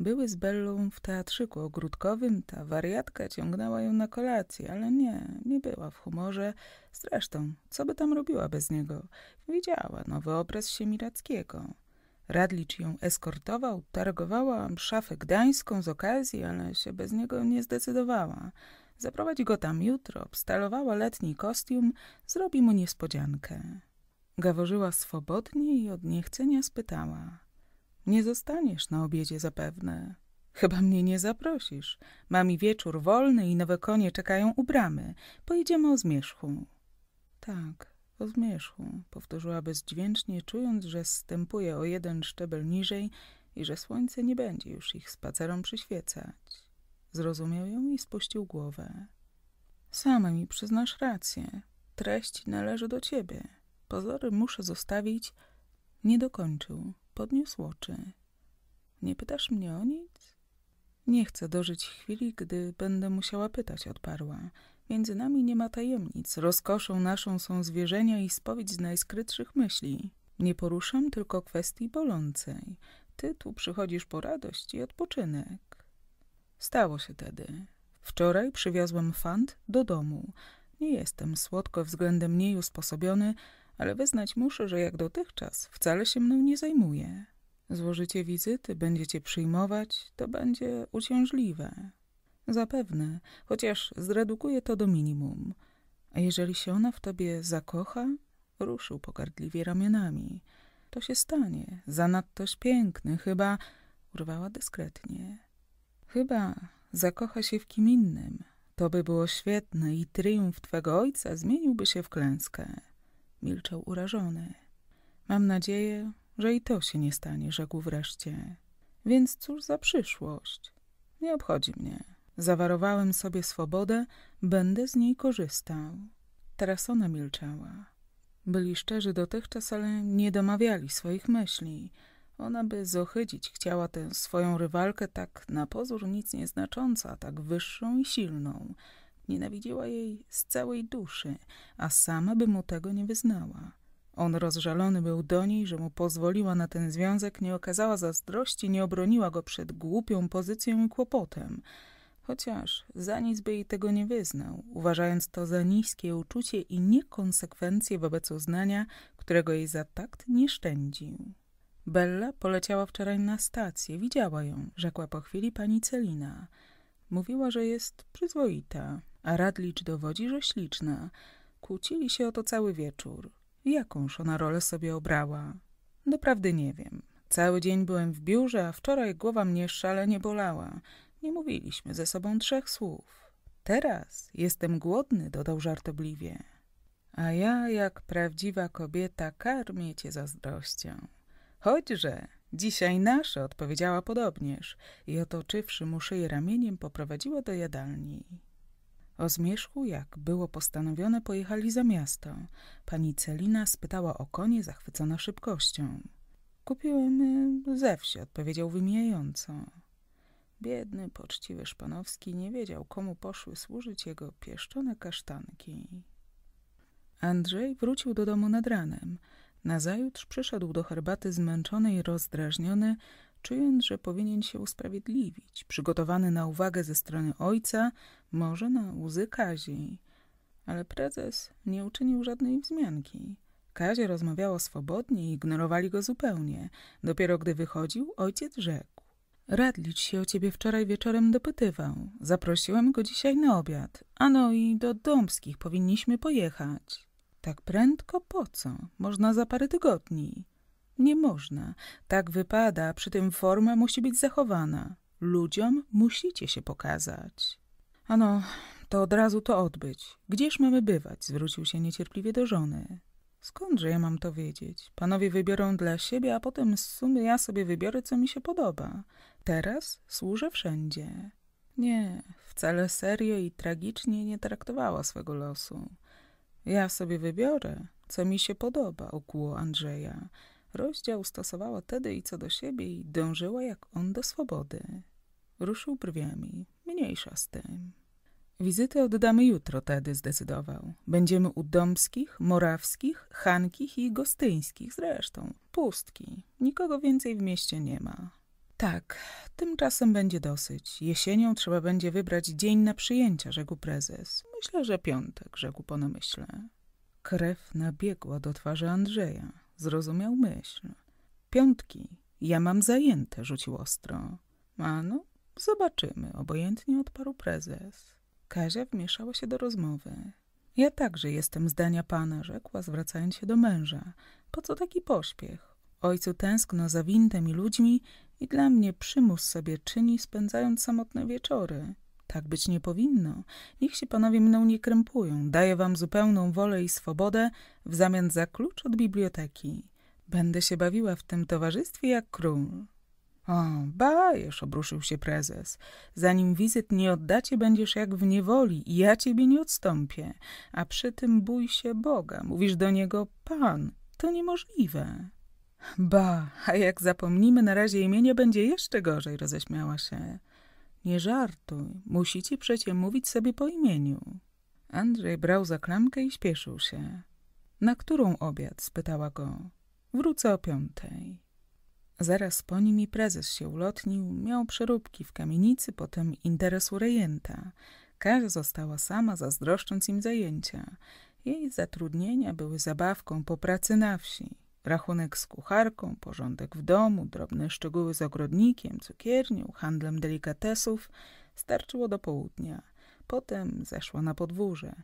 Były z Bellą w teatrzyku ogródkowym, ta wariatka ciągnęła ją na kolację, ale nie, nie była w humorze. Zresztą, co by tam robiła bez niego? Widziała nowy obraz Siemirackiego. Radlicz ją eskortował, targowała szafę gdańską z okazji, ale się bez niego nie zdecydowała. Zaprowadzi go tam jutro, obstalowała letni kostium, zrobi mu niespodziankę. Gaworzyła swobodnie i od niechcenia spytała – nie zostaniesz na obiedzie zapewne. Chyba mnie nie zaprosisz. Mam i wieczór wolny i nowe konie czekają u bramy. Pojedziemy o zmierzchu. Tak, o zmierzchu, powtórzyła bezdźwięcznie, czując, że stępuje o jeden szczebel niżej i że słońce nie będzie już ich spacerom przyświecać. Zrozumiał ją i spuścił głowę. Sama mi przyznasz rację. Treść należy do ciebie. Pozory muszę zostawić. Nie dokończył podniósł oczy. Nie pytasz mnie o nic? Nie chcę dożyć chwili, gdy będę musiała pytać, odparła. Między nami nie ma tajemnic. Rozkoszą naszą są zwierzenia i spowiedź z najskrytszych myśli. Nie poruszam tylko kwestii bolącej. Ty tu przychodzisz po radość i odpoczynek. Stało się tedy. Wczoraj przywiozłem fant do domu. Nie jestem słodko względem niej usposobiony, ale wyznać muszę, że jak dotychczas wcale się mną nie zajmuje. Złożycie wizyty, będziecie przyjmować, to będzie uciążliwe. Zapewne, chociaż zredukuję to do minimum. A jeżeli się ona w tobie zakocha, ruszył pogardliwie ramionami. To się stanie, zanadtoś piękny, chyba, urwała dyskretnie. Chyba zakocha się w kim innym. To by było świetne i triumf twego ojca zmieniłby się w klęskę. Milczał urażony. Mam nadzieję, że i to się nie stanie, rzekł wreszcie. Więc cóż za przyszłość? Nie obchodzi mnie. Zawarowałem sobie swobodę, będę z niej korzystał. Teraz ona milczała. Byli szczerzy dotychczas, ale nie domawiali swoich myśli. Ona by zohydzić chciała tę swoją rywalkę tak na pozór nic nieznacząca, tak wyższą i silną. Nienawidziła jej z całej duszy, a sama by mu tego nie wyznała. On rozżalony był do niej, że mu pozwoliła na ten związek, nie okazała zazdrości, nie obroniła go przed głupią pozycją i kłopotem. Chociaż za nic by jej tego nie wyznał, uważając to za niskie uczucie i niekonsekwencje wobec uznania, którego jej za takt nie szczędził. Bella poleciała wczoraj na stację, widziała ją, rzekła po chwili pani Celina. Mówiła, że jest przyzwoita, a Radlicz dowodzi, że śliczna. Kłócili się o to cały wieczór. Jakąż ona rolę sobie obrała? Doprawdy nie wiem. Cały dzień byłem w biurze, a wczoraj głowa mnie szalenie bolała. Nie mówiliśmy ze sobą trzech słów. Teraz jestem głodny, dodał żartobliwie. A ja, jak prawdziwa kobieta, karmię cię zazdrością. Chodźże, dzisiaj nasze, odpowiedziała podobnież i otoczywszy mu szyję ramieniem, poprowadziła do jadalni. O zmierzchu, jak było postanowione, pojechali za miasto. Pani Celina spytała o konie, zachwycona szybkością. Kupiłem y, ze wsi, odpowiedział wymijająco. Biedny, poczciwy Szpanowski nie wiedział, komu poszły służyć jego pieszczone kasztanki. Andrzej wrócił do domu nad ranem. Nazajutrz przyszedł do herbaty zmęczony i rozdrażniony, czując, że powinien się usprawiedliwić, przygotowany na uwagę ze strony ojca, może na łzy Kazi. Ale prezes nie uczynił żadnej wzmianki. Kazie rozmawiało swobodnie i ignorowali go zupełnie. Dopiero gdy wychodził, ojciec rzekł. Radlicz się o ciebie wczoraj wieczorem dopytywał. Zaprosiłem go dzisiaj na obiad. Ano i do Domskich powinniśmy pojechać. Tak prędko po co? Można za parę tygodni. Nie można. Tak wypada, przy tym forma musi być zachowana. Ludziom musicie się pokazać. Ano, to od razu to odbyć. Gdzież mamy bywać? Zwrócił się niecierpliwie do żony. Skądże ja mam to wiedzieć? Panowie wybiorą dla siebie, a potem z sumy ja sobie wybiorę, co mi się podoba. Teraz służę wszędzie. Nie, wcale serio i tragicznie nie traktowała swego losu. Ja sobie wybiorę, co mi się podoba, ukłuło Andrzeja. Rozdział stosowała tedy i co do siebie i dążyła jak on do swobody. Ruszył brwiami. Mniejsza z tym. Wizyty oddamy jutro, tedy zdecydował. Będziemy u Domskich, Morawskich, Hankich i Gostyńskich zresztą. Pustki. Nikogo więcej w mieście nie ma. Tak, tymczasem będzie dosyć. Jesienią trzeba będzie wybrać dzień na przyjęcia, rzekł prezes. Myślę, że piątek, rzekł po namyśle. Krew nabiegła do twarzy Andrzeja. Zrozumiał myśl. Piątki. Ja mam zajęte, rzucił ostro. A no, zobaczymy, obojętnie odparł prezes. Kazia wmieszała się do rozmowy. Ja także jestem zdania pana, rzekła, zwracając się do męża. Po co taki pośpiech? Ojcu tęskno za wintem i ludźmi i dla mnie przymus sobie czyni, spędzając samotne wieczory. Tak być nie powinno. Niech się panowie mną nie krępują. Daję wam zupełną wolę i swobodę w zamian za klucz od biblioteki. Będę się bawiła w tym towarzystwie jak król. O, bajesz, obruszył się prezes. Zanim wizyt nie oddacie, będziesz jak w niewoli i ja ciebie nie odstąpię. A przy tym bój się Boga. Mówisz do niego, pan, to niemożliwe. Ba, a jak zapomnimy na razie imienia, będzie jeszcze gorzej, roześmiała się. Nie żartuj, musicie przecie mówić sobie po imieniu. Andrzej brał za klamkę i śpieszył się. Na którą obiad? spytała go. Wrócę o piątej. Zaraz po nim i prezes się ulotnił, miał przeróbki w kamienicy, potem interesu rejenta. Kasia została sama, zazdroszcząc im zajęcia. Jej zatrudnienia były zabawką po pracy na wsi. Rachunek z kucharką, porządek w domu, drobne szczegóły z ogrodnikiem, cukiernią, handlem delikatesów starczyło do południa. Potem zeszła na podwórze.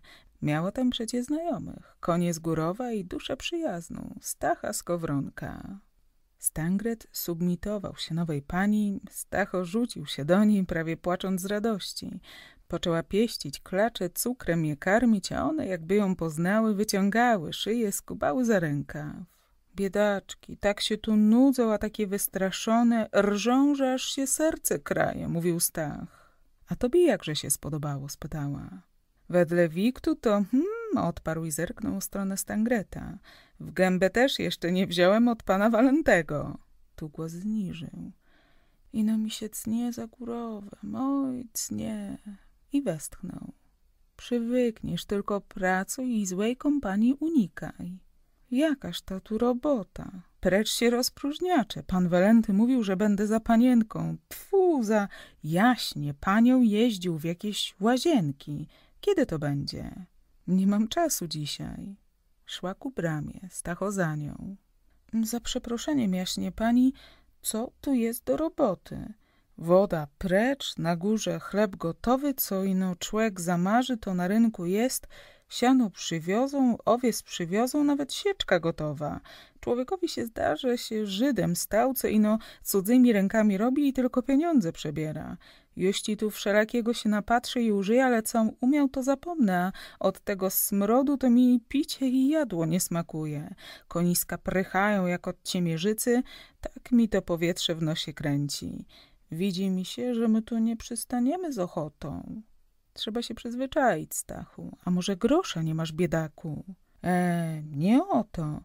Miała tam przecie znajomych. Konie z Górowa i duszę przyjazną, Stacha z Kowronka. Stangret submitował się nowej pani, Stacho rzucił się do niej, prawie płacząc z radości. Poczęła pieścić klacze, cukrem je karmić, a one, jakby ją poznały, wyciągały szyję, skubały za rękaw. Biedaczki, tak się tu nudzą, a takie wystraszone, rżą, że aż się serce kraje, mówił Stach. A tobie jakże się spodobało? spytała. Wedle Wiktu to, hmm, odparł i zerknął w stronę Stangreta. W gębę też jeszcze nie wziąłem od pana Walentego. Tu głos zniżył. Ino mi się cnie za górowe, moj cnie. I westchnął. Przywykniesz, tylko pracuj i złej kompanii unikaj. Jakaż ta tu robota. Precz się rozpróżniacze. Pan Walenty mówił, że będę za panienką. Tfu, za jaśnie panią jeździł w jakieś łazienki. Kiedy to będzie? Nie mam czasu dzisiaj. Szła ku bramie, Stacho za nią. Za przeproszeniem, jaśnie pani, co tu jest do roboty? Woda precz, na górze chleb gotowy, co ino człek zamarzy, to na rynku jest Siano przywiozą, owiec przywiozą, nawet sieczka gotowa. Człowiekowi się zdarza się Żydem stałce ino cudzymi rękami robi i tylko pieniądze przebiera. Jeśli tu wszelakiego się napatrzy i użyje, ale co umiał, to zapomnę. Od tego smrodu to mi picie i jadło nie smakuje. Koniska prychają jak od ciemierzycy, tak mi to powietrze w nosie kręci. Widzi mi się, że my tu nie przystaniemy z ochotą. Trzeba się przyzwyczaić, Stachu. A może grosza nie masz, biedaku? E, nie o to.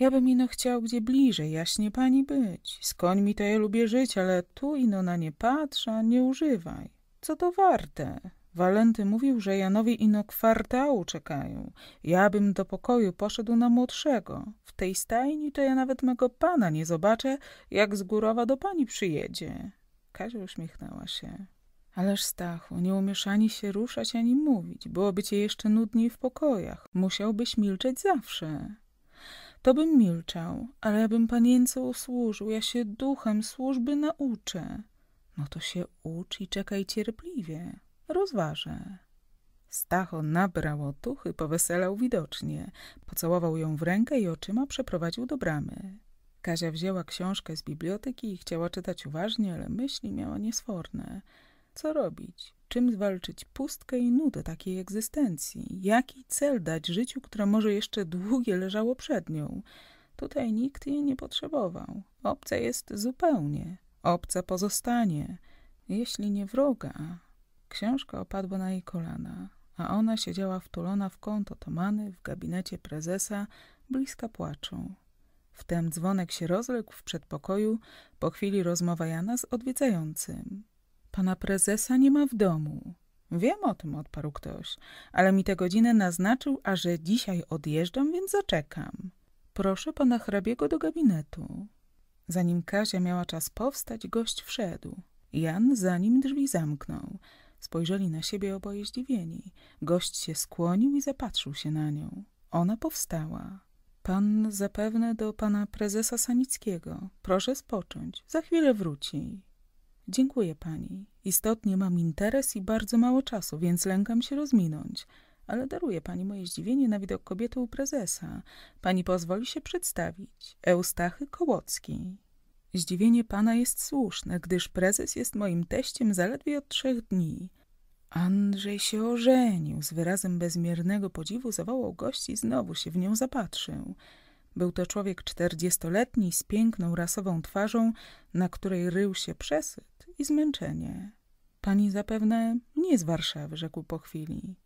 Ja bym ino chciał gdzie bliżej, jaśnie pani być. Z końmi to ja lubię żyć, ale tu ino na nie patrzę, nie używaj. Co to warte? Walenty mówił, że Janowi ino kwartału czekają. Ja bym do pokoju poszedł na młodszego. W tej stajni to ja nawet mego pana nie zobaczę, jak z górowa do pani przyjedzie. Kasia uśmiechnęła się. Ależ Stachu, nie umiesz ani się ruszać, ani mówić. Byłoby cię jeszcze nudniej w pokojach. Musiałbyś milczeć zawsze. To bym milczał, ale ja bym panience usłużył. Ja się duchem służby nauczę. No to się ucz i czekaj cierpliwie. Rozważę. Stacho nabrał otuchy, poweselał widocznie. Pocałował ją w rękę i oczyma przeprowadził do bramy. Kazia wzięła książkę z biblioteki i chciała czytać uważnie, ale myśli miała niesforne. Co robić? Czym zwalczyć pustkę i nudę takiej egzystencji? Jaki cel dać życiu, które może jeszcze długie leżało przed nią? Tutaj nikt jej nie potrzebował. Obca jest zupełnie. Obca pozostanie. Jeśli nie wroga. Książka opadła na jej kolana, a ona siedziała wtulona w kąt otomany w gabinecie prezesa, bliska płaczą. Wtem dzwonek się rozległ w przedpokoju, po chwili rozmowa Jana z odwiedzającym. Pana prezesa nie ma w domu. Wiem o tym, odparł ktoś, ale mi tę godzinę naznaczył, a że dzisiaj odjeżdżam, więc zaczekam. Proszę pana hrabiego do gabinetu. Zanim Kazia miała czas powstać, gość wszedł. Jan za nim drzwi zamknął. Spojrzeli na siebie oboje zdziwieni. Gość się skłonił i zapatrzył się na nią. Ona powstała. Pan zapewne do pana prezesa Sanickiego. Proszę spocząć. Za chwilę wróci. Dziękuję pani. Istotnie mam interes i bardzo mało czasu, więc lękam się rozminąć. Ale daruje pani moje zdziwienie na widok kobiety u prezesa. Pani pozwoli się przedstawić. Eustachy Kołocki. Zdziwienie pana jest słuszne, gdyż prezes jest moim teściem zaledwie od trzech dni. Andrzej się ożenił. Z wyrazem bezmiernego podziwu zawołał gości i znowu się w nią zapatrzył. Był to człowiek czterdziestoletni z piękną rasową twarzą, na której rył się przesył i zmęczenie. Pani zapewne nie z Warszawy, rzekł po chwili.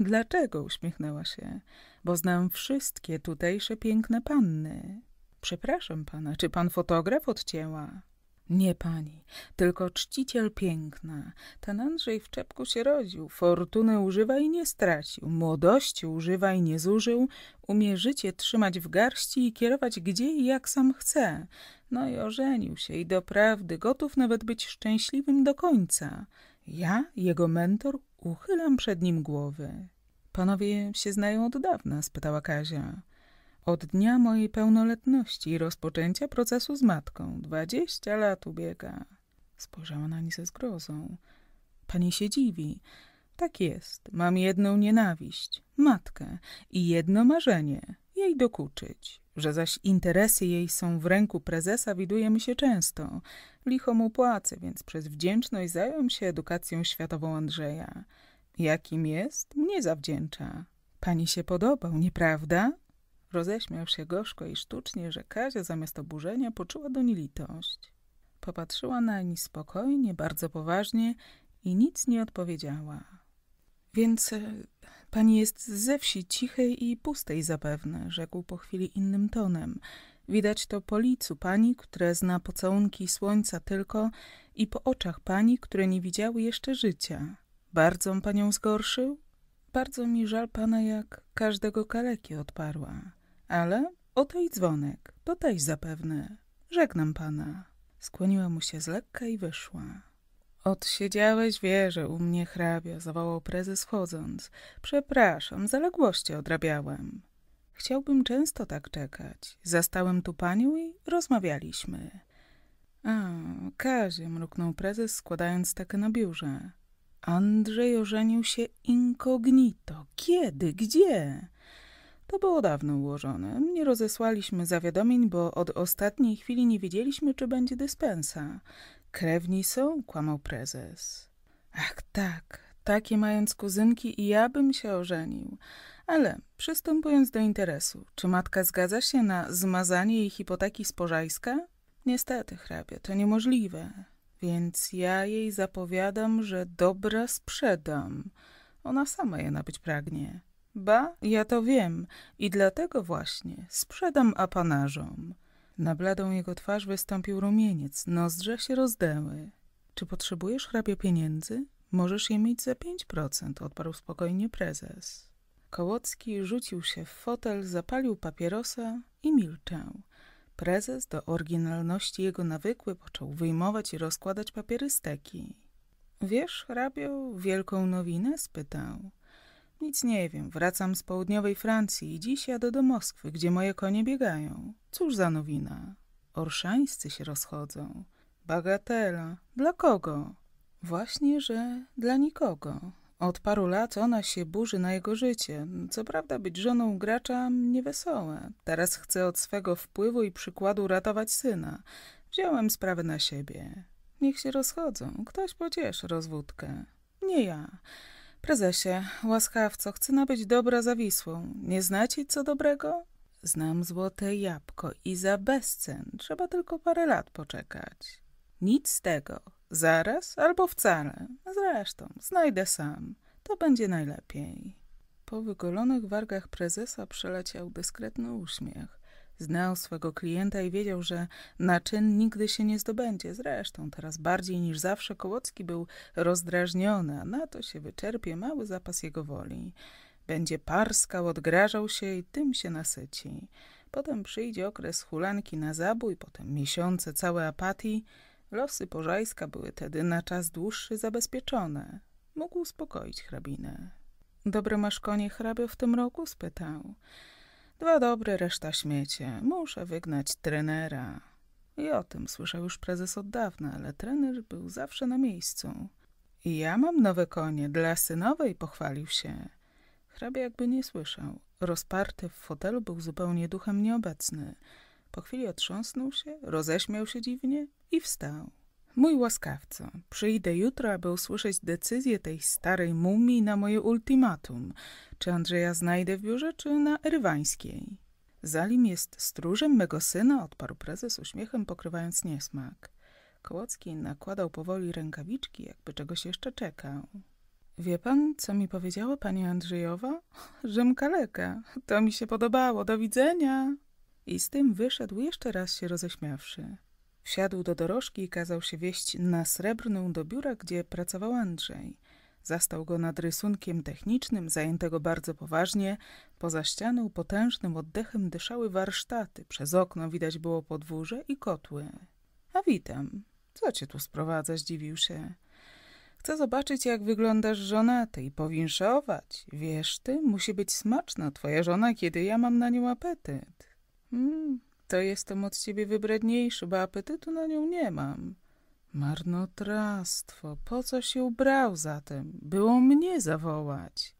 Dlaczego? uśmiechnęła się. Bo znam wszystkie tutejsze piękne panny. Przepraszam pana, czy pan fotograf odcięła? Nie pani, tylko czciciel piękna. Ten Andrzej w czepku się rodził, fortuny używa i nie stracił, młodości używa i nie zużył, umie życie trzymać w garści i kierować gdzie i jak sam chce. No i ożenił się i doprawdy gotów nawet być szczęśliwym do końca. Ja, jego mentor, uchylam przed nim głowy. Panowie się znają od dawna, spytała Kazia. Od dnia mojej pełnoletności i rozpoczęcia procesu z matką. Dwadzieścia lat ubiega. Spojrzała na nie ze zgrozą. Pani się dziwi. Tak jest. Mam jedną nienawiść, matkę i jedno marzenie, jej dokuczyć. Że zaś interesy jej są w ręku prezesa, widujemy się często. Licho mu płacę, więc przez wdzięczność zająłem się edukacją światową Andrzeja. Jakim jest, mnie zawdzięcza. Pani się podobał, nieprawda? Roześmiał się gorzko i sztucznie, że Kazia zamiast oburzenia poczuła do niej litość. Popatrzyła nań spokojnie, bardzo poważnie i nic nie odpowiedziała. Więc e, pani jest ze wsi cichej i pustej zapewne, rzekł po chwili innym tonem. Widać to po licu pani, które zna pocałunki słońca tylko i po oczach pani, które nie widziały jeszcze życia. Bardzo panią zgorszył? Bardzo mi żal pana, jak każdego kaleki odparła. Ale oto i dzwonek, to też zapewne. Żegnam pana. Skłoniła mu się z lekka i wyszła. Odsiedziałeś wieże u mnie hrabia, zawołał prezes chodząc. Przepraszam, zaległości odrabiałem. Chciałbym często tak czekać. Zastałem tu panią i rozmawialiśmy. A, Kazie, mruknął prezes, składając takę na biurze. Andrzej ożenił się incognito. Kiedy? Gdzie? To było dawno ułożone. Nie rozesłaliśmy zawiadomień, bo od ostatniej chwili nie wiedzieliśmy, czy będzie dyspensa. Krewni są, kłamał prezes. Ach tak, takie mając kuzynki i ja bym się ożenił. Ale przystępując do interesu, czy matka zgadza się na zmazanie jej hipoteki z Pożajska? Niestety, hrabia, to niemożliwe. Więc ja jej zapowiadam, że dobra sprzedam. Ona sama je nabyć pragnie. Ba, ja to wiem i dlatego właśnie sprzedam apanarzom. Na bladą jego twarz wystąpił rumieniec, nozdrza się rozdeły. Czy potrzebujesz, hrabia, pieniędzy? Możesz je mieć za pięć procent, odparł spokojnie prezes. Kołocki rzucił się w fotel, zapalił papierosa i milczał. Prezes do oryginalności jego nawykły począł wyjmować i rozkładać papiery steki. Wiesz, hrabio, wielką nowinę? spytał. Nic nie wiem, wracam z południowej Francji i dziś jadę do Moskwy, gdzie moje konie biegają. Cóż za nowina? Orszańscy się rozchodzą. Bagatela. Dla kogo? Właśnie, że dla nikogo. Od paru lat ona się burzy na jego życie. Co prawda być żoną gracza niewesołe. Teraz chce od swego wpływu i przykładu ratować syna. Wziąłem sprawę na siebie. Niech się rozchodzą. Ktoś pocieszy rozwódkę. Nie ja. Prezesie, łaskawco, chcę nabyć dobra Zawisłą. Nie znacie co dobrego? Znam złote jabłko i za bezcen. Trzeba tylko parę lat poczekać. Nic z tego. Zaraz albo wcale. Zresztą, znajdę sam. To będzie najlepiej. Po wygolonych wargach prezesa przeleciał dyskretny uśmiech. Znał swego klienta i wiedział, że na czyn nigdy się nie zdobędzie. Zresztą teraz bardziej niż zawsze Kołocki był rozdrażniony, a na to się wyczerpie mały zapas jego woli. Będzie parskał, odgrażał się i tym się nasyci. Potem przyjdzie okres hulanki na zabój, potem miesiące całe apatii. Losy Pożajska były tedy na czas dłuższy zabezpieczone. Mógł uspokoić hrabinę. Dobre masz konie hrabio w tym roku? spytał. Dwa dobre, reszta śmiecie. Muszę wygnać trenera. I o tym słyszał już prezes od dawna, ale trener był zawsze na miejscu. I ja mam nowe konie, dla synowej pochwalił się. Hrabia jakby nie słyszał. Rozparty w fotelu był zupełnie duchem nieobecny. Po chwili otrząsnął się, roześmiał się dziwnie i wstał. Mój łaskawco, przyjdę jutro, aby usłyszeć decyzję tej starej mumii na moje ultimatum. Czy Andrzeja znajdę w biurze, czy na Erwańskiej? Zalim jest stróżem mego syna, odparł prezes uśmiechem, pokrywając niesmak. Kołocki nakładał powoli rękawiczki, jakby czegoś jeszcze czekał. Wie pan, co mi powiedziała pani Andrzejowa? (laughs) Żem kaleka. To mi się podobało. Do widzenia. I z tym wyszedł jeszcze raz się roześmiawszy. Wsiadł do dorożki i kazał się wieść na srebrną do biura, gdzie pracował Andrzej. Zastał go nad rysunkiem technicznym, zajętego bardzo poważnie. Poza ścianą potężnym oddechem dyszały warsztaty. Przez okno widać było podwórze i kotły. A witam. Co cię tu sprowadza? Zdziwił się. Chcę zobaczyć, jak wyglądasz żonaty i powinszować. Wiesz ty, musi być smaczna twoja żona, kiedy ja mam na nią apetyt. Mm, to jestem od ciebie wybredniejszy, bo apetytu na nią nie mam. Marnotrawstwo, po co się ubrał zatem? Było mnie zawołać.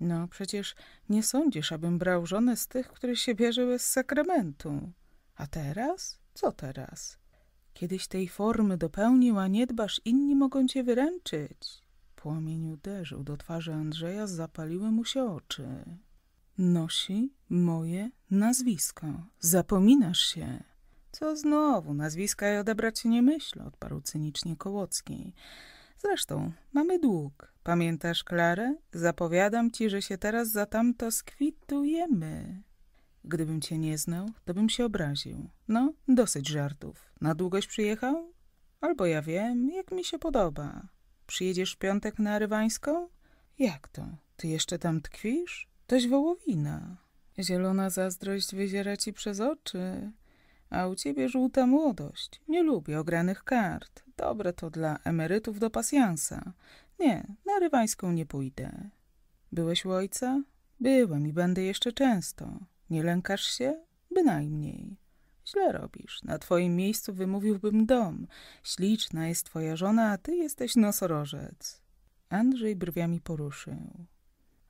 No przecież nie sądzisz, abym brał żonę z tych, które się bierzeły z sakramentu. A teraz? Co teraz? Kiedyś tej formy dopełnił, a nie dbasz, inni mogą cię wyręczyć. Płomień uderzył do twarzy Andrzeja, zapaliły mu się oczy nosi moje nazwisko. Zapominasz się. Co znowu, nazwiska ja odebrać nie myślę, odparł cynicznie Kołocki. Zresztą, mamy dług. Pamiętasz, Klarę? Zapowiadam ci, że się teraz za tamto skwitujemy. Gdybym cię nie znał, to bym się obraził. No, dosyć żartów. Na długość przyjechał? Albo ja wiem, jak mi się podoba. Przyjedziesz w piątek na Rywańską? Jak to? Ty jeszcze tam tkwisz? Toś wołowina. Zielona zazdrość wyziera ci przez oczy, a u ciebie żółta młodość. Nie lubię ogranych kart. Dobre to dla emerytów do pasjansa. Nie, na rywańską nie pójdę. Byłeś u ojca? Byłem i będę jeszcze często. Nie lękasz się? Bynajmniej. Źle robisz. Na twoim miejscu wymówiłbym dom. Śliczna jest twoja żona, a ty jesteś nosorożec. Andrzej brwiami poruszył.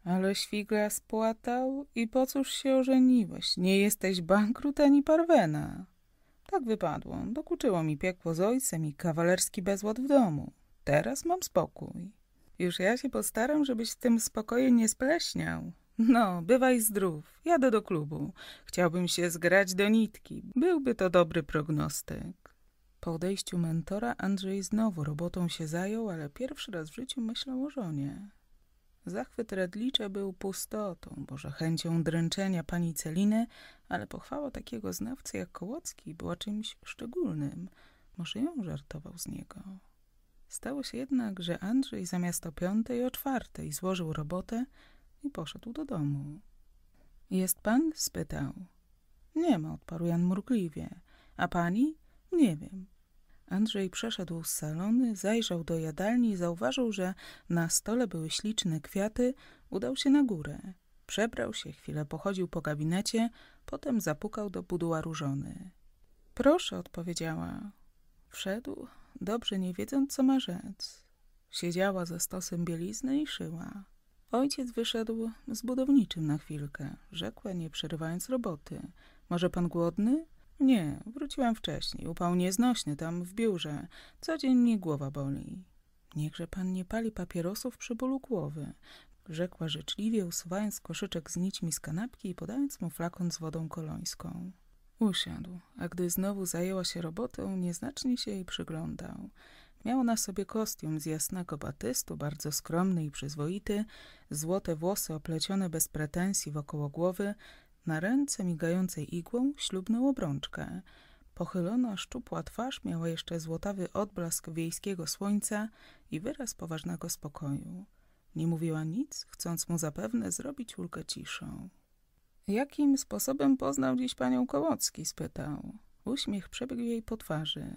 Ale świgra spłatał i po cóż się ożeniłeś? Nie jesteś bankrut ani parwena. Tak wypadło. Dokuczyło mi piekło z ojcem i kawalerski bezład w domu. Teraz mam spokój. Już ja się postaram, żebyś w tym spokoju nie spleśniał. No, bywaj zdrów. Jadę do klubu. Chciałbym się zgrać do nitki. Byłby to dobry prognostyk. Po odejściu mentora Andrzej znowu robotą się zajął, ale pierwszy raz w życiu myślał o żonie. Zachwyt Radlicza był pustotą, boże chęcią dręczenia pani Celiny, ale pochwała takiego znawcy jak Kołocki była czymś szczególnym. Może ją żartował z niego. Stało się jednak, że Andrzej zamiast o piątej o czwartej złożył robotę i poszedł do domu. Jest pan? spytał. Nie ma, odparł Jan murkliwie. A pani? Nie wiem. Andrzej przeszedł z salony, zajrzał do jadalni i zauważył, że na stole były śliczne kwiaty. Udał się na górę. Przebrał się, chwilę pochodził po gabinecie, potem zapukał do buduaru żony. Proszę, odpowiedziała. Wszedł, dobrze nie wiedząc, co ma rzec. Siedziała za stosem bielizny i szyła. Ojciec wyszedł z budowniczym na chwilkę. Rzekła, nie przerywając roboty. Może pan głodny? Nie, wróciłam wcześniej. Upał nieznośny tam w biurze. Co dzień głowa boli. Niechże pan nie pali papierosów przy bólu głowy. Rzekła życzliwie, usuwając koszyczek z nićmi z kanapki i podając mu flakon z wodą kolońską. Usiadł, a gdy znowu zajęła się robotą, nieznacznie się jej przyglądał. Miał na sobie kostium z jasnego batystu, bardzo skromny i przyzwoity, złote włosy oplecione bez pretensji wokoło głowy, na ręce migającej igłą ślubną obrączkę. Pochylona szczupła twarz miała jeszcze złotawy odblask wiejskiego słońca i wyraz poważnego spokoju. Nie mówiła nic, chcąc mu zapewne zrobić ulgę ciszą. Jakim sposobem poznał dziś panią Kołocki? spytał. Uśmiech przebiegł jej po twarzy.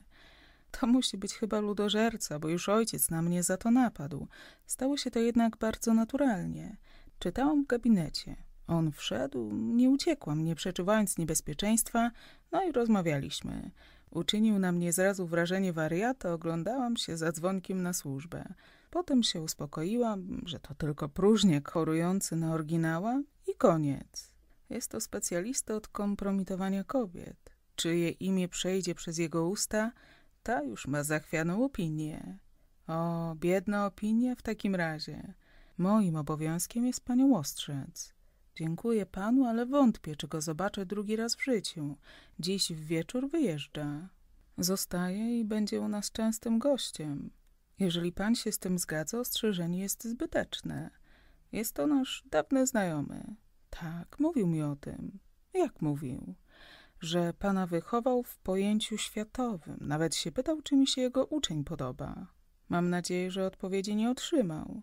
To musi być chyba ludożerca, bo już ojciec na mnie za to napadł. Stało się to jednak bardzo naturalnie. Czytałam w gabinecie. On wszedł, nie uciekłam, nie przeczuwając niebezpieczeństwa, no i rozmawialiśmy. Uczynił na mnie zrazu wrażenie wariata, oglądałam się za dzwonkiem na służbę. Potem się uspokoiłam, że to tylko próżniak chorujący na oryginała i koniec. Jest to specjalista od kompromitowania kobiet. Czyje imię przejdzie przez jego usta, ta już ma zachwianą opinię. O, biedna opinia w takim razie. Moim obowiązkiem jest panią ostrzec. Dziękuję panu, ale wątpię, czy go zobaczę drugi raz w życiu. Dziś w wieczór wyjeżdża. Zostaje i będzie u nas częstym gościem. Jeżeli pan się z tym zgadza, ostrzeżenie jest zbyteczne. Jest to nasz dawny znajomy. Tak, mówił mi o tym. Jak mówił? Że pana wychował w pojęciu światowym. Nawet się pytał, czy mi się jego uczeń podoba. Mam nadzieję, że odpowiedzi nie otrzymał.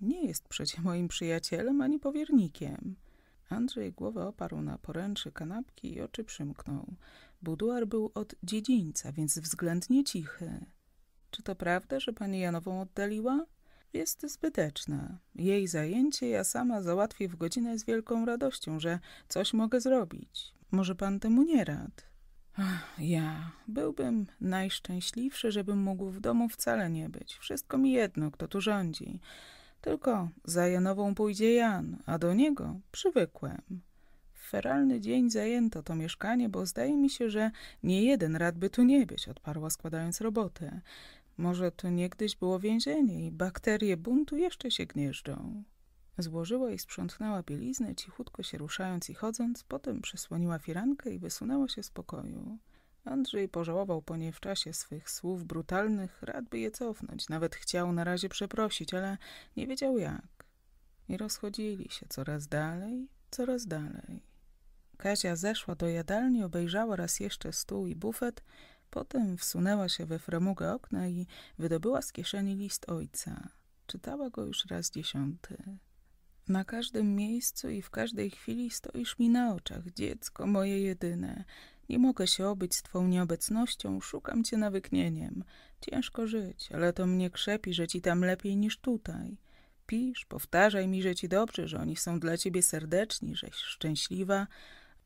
Nie jest przecie moim przyjacielem ani powiernikiem. Andrzej głowę oparł na poręczy kanapki i oczy przymknął. Buduar był od dziedzińca, więc względnie cichy. Czy to prawda, że pani Janową oddaliła? Jest zbyteczna. Jej zajęcie ja sama załatwię w godzinę z wielką radością, że coś mogę zrobić. Może pan temu nie rad? Ach, ja byłbym najszczęśliwszy, żebym mógł w domu wcale nie być. Wszystko mi jedno, kto tu rządzi. Tylko za Janową pójdzie Jan, a do niego przywykłem. W feralny dzień zajęto to mieszkanie, bo zdaje mi się, że nie jeden rad by tu nie być, odparła składając robotę. Może tu niegdyś było więzienie i bakterie buntu jeszcze się gnieżdżą. Złożyła i sprzątnęła bieliznę, cichutko się ruszając i chodząc, potem przysłoniła firankę i wysunęła się z pokoju. Andrzej pożałował po nie w czasie swych słów brutalnych, radby je cofnąć. Nawet chciał na razie przeprosić, ale nie wiedział jak. I rozchodzili się coraz dalej, coraz dalej. Kasia zeszła do jadalni, obejrzała raz jeszcze stół i bufet, potem wsunęła się we framugę okna i wydobyła z kieszeni list ojca. Czytała go już raz dziesiąty. Na każdym miejscu i w każdej chwili stoisz mi na oczach, dziecko moje jedyne. Nie mogę się obyć z twą nieobecnością, szukam cię nawyknieniem. Ciężko żyć, ale to mnie krzepi, że ci tam lepiej niż tutaj. Pisz, powtarzaj mi, że ci dobrze, że oni są dla ciebie serdeczni, żeś szczęśliwa,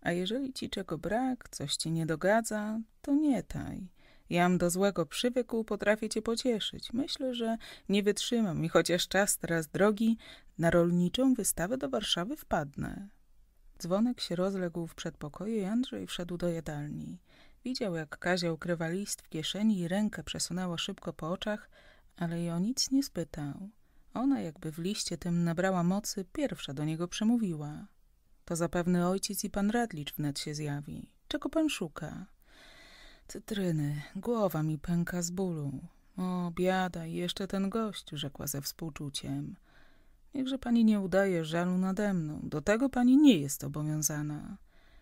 a jeżeli ci czego brak, coś ci nie dogadza, to nie taj. Jam do złego przywykł, potrafię cię pocieszyć. Myślę, że nie wytrzymam i chociaż czas teraz drogi, na rolniczą wystawę do Warszawy wpadnę. Dzwonek się rozległ w przedpokoju i Andrzej wszedł do jadalni. Widział, jak Kazia ukrywa list w kieszeni i rękę przesunęła szybko po oczach, ale jej o nic nie spytał. Ona jakby w liście tym nabrała mocy, pierwsza do niego przemówiła. To zapewne ojciec i pan Radlicz wnet się zjawi. Czego pan szuka? Cytryny, głowa mi pęka z bólu. O, biada, i jeszcze ten gość, rzekła ze współczuciem. Niechże pani nie udaje żalu nade mną. Do tego pani nie jest obowiązana.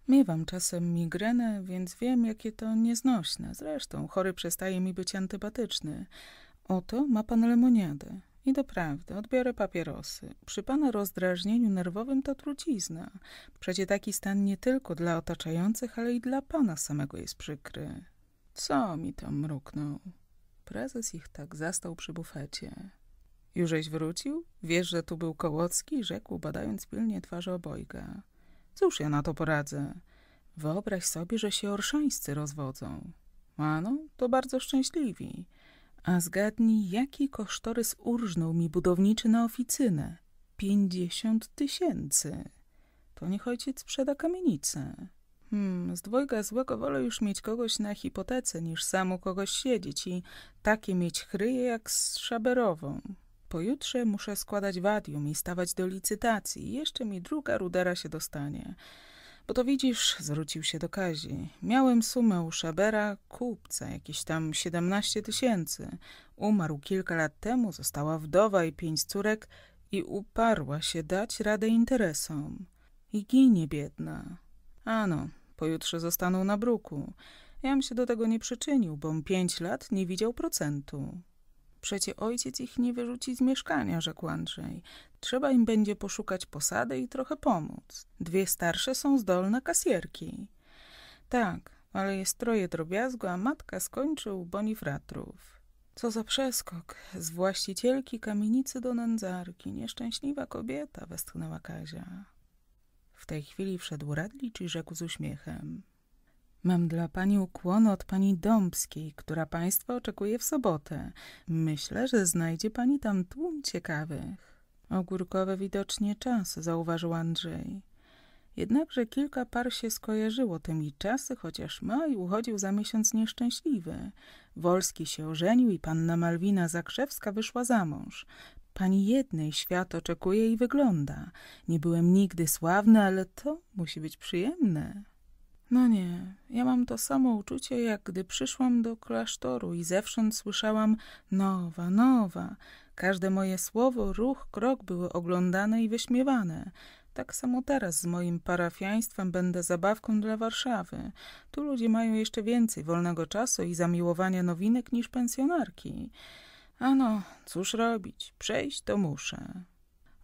Miewam czasem migrenę, więc wiem, jakie to nieznośne. Zresztą chory przestaje mi być antypatyczny. Oto ma pan lemoniadę. I doprawdy, odbiorę papierosy. Przy pana rozdrażnieniu nerwowym to trucizna. Przecie taki stan nie tylko dla otaczających, ale i dla pana samego jest przykry. Co mi tam mruknął? Prezes ich tak zastał przy bufecie. Jużeś wrócił? Wiesz, że tu był Kołocki? Rzekł, badając pilnie twarz obojga. Cóż ja na to poradzę? Wyobraź sobie, że się orszańscy rozwodzą. Ano, to bardzo szczęśliwi. A zgadnij, jaki kosztorys urżnął mi budowniczy na oficynę. Pięćdziesiąt tysięcy. To niech ojciec sprzeda kamienicę. Hmm, z dwojga złego wolę już mieć kogoś na hipotece, niż samu kogoś siedzieć i takie mieć chryje jak z szaberową. Pojutrze muszę składać wadium i stawać do licytacji. Jeszcze mi druga rudera się dostanie. Bo to widzisz, zwrócił się do Kazi. Miałem sumę u Szabera, kupca, jakieś tam 17 tysięcy. Umarł kilka lat temu, została wdowa i pięć córek i uparła się dać radę interesom. I ginie biedna. Ano, pojutrze zostaną na bruku. Jam się do tego nie przyczynił, bom pięć lat nie widział procentu. Przecie ojciec ich nie wyrzuci z mieszkania, rzekł Andrzej. Trzeba im będzie poszukać posady i trochę pomóc. Dwie starsze są zdolne kasjerki. Tak, ale jest troje drobiazgu, a matka skończył bonifratrów. Co za przeskok! Z właścicielki kamienicy do nędzarki. Nieszczęśliwa kobieta, westchnęła Kazia. W tej chwili wszedł Radlicz i rzekł z uśmiechem. Mam dla pani ukłon od pani Dąbskiej, która państwa oczekuje w sobotę. Myślę, że znajdzie pani tam tłum ciekawych. Ogórkowe widocznie czas, zauważył Andrzej. Jednakże kilka par się skojarzyło tymi czasy, chociaż maj uchodził za miesiąc nieszczęśliwy. Wolski się ożenił i panna Malwina Zakrzewska wyszła za mąż. Pani jednej świat oczekuje i wygląda. Nie byłem nigdy sławny, ale to musi być przyjemne. No nie, ja mam to samo uczucie, jak gdy przyszłam do klasztoru i zewsząd słyszałam nowa, nowa. Każde moje słowo, ruch, krok były oglądane i wyśmiewane. Tak samo teraz z moim parafiaństwem będę zabawką dla Warszawy. Tu ludzie mają jeszcze więcej wolnego czasu i zamiłowania nowinek niż pensjonarki. Ano, cóż robić, przejść to muszę.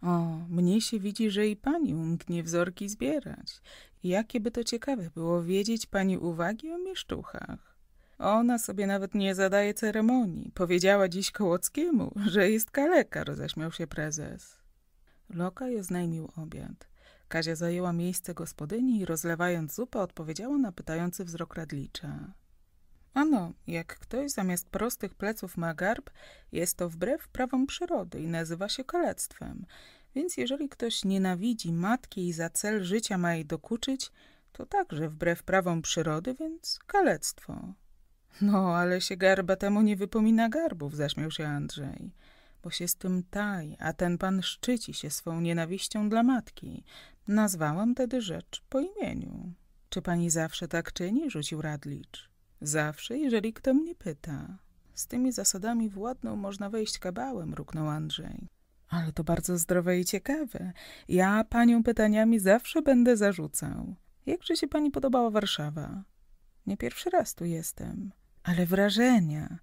O, mnie się widzi, że i pani umknie wzorki zbierać. Jakie by to ciekawe było wiedzieć pani uwagi o mieszczuchach. Ona sobie nawet nie zadaje ceremonii. Powiedziała dziś Kołockiemu, że jest kaleka, roześmiał się prezes. Lokaj oznajmił obiad. Kazia zajęła miejsce gospodyni i rozlewając zupę odpowiedziała na pytający wzrok Radlicza. Ano, jak ktoś zamiast prostych pleców ma garb, jest to wbrew prawom przyrody i nazywa się kalectwem. Więc jeżeli ktoś nienawidzi matki i za cel życia ma jej dokuczyć, to także wbrew prawom przyrody, więc kalectwo. No, ale się garba temu nie wypomina garbów, zaśmiał się Andrzej. Bo się z tym taj, a ten pan szczyci się swą nienawiścią dla matki. Nazwałam tedy rzecz po imieniu. Czy pani zawsze tak czyni? rzucił Radlicz. Zawsze, jeżeli kto mnie pyta. Z tymi zasadami władną można wejść kabałem, ruknął Andrzej. Ale to bardzo zdrowe i ciekawe. Ja panią pytaniami zawsze będę zarzucał. Jakże się pani podobała Warszawa? Nie pierwszy raz tu jestem, ale wrażenia.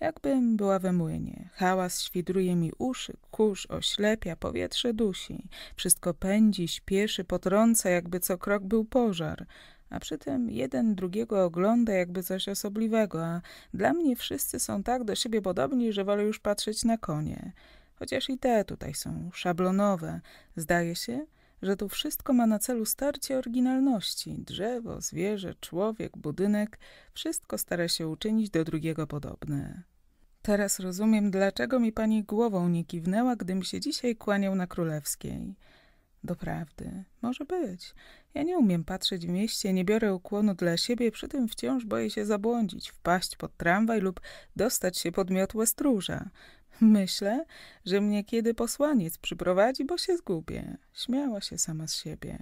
Jakbym była we młynie. Hałas świdruje mi uszy, kurz oślepia, powietrze dusi. Wszystko pędzi, śpieszy, potrąca, jakby co krok był pożar a przy tym jeden drugiego ogląda jakby coś osobliwego, a dla mnie wszyscy są tak do siebie podobni, że wolę już patrzeć na konie. Chociaż i te tutaj są szablonowe. Zdaje się, że tu wszystko ma na celu starcie oryginalności. Drzewo, zwierzę, człowiek, budynek wszystko stara się uczynić do drugiego podobne. Teraz rozumiem, dlaczego mi pani głową nie kiwnęła, gdym się dzisiaj kłaniał na królewskiej do prawdy. Może być. Ja nie umiem patrzeć w mieście, nie biorę ukłonu dla siebie, przy tym wciąż boję się zabłądzić, wpaść pod tramwaj lub dostać się pod miotłę stróża. Myślę, że mnie kiedy posłaniec przyprowadzi, bo się zgubię. Śmiała się sama z siebie.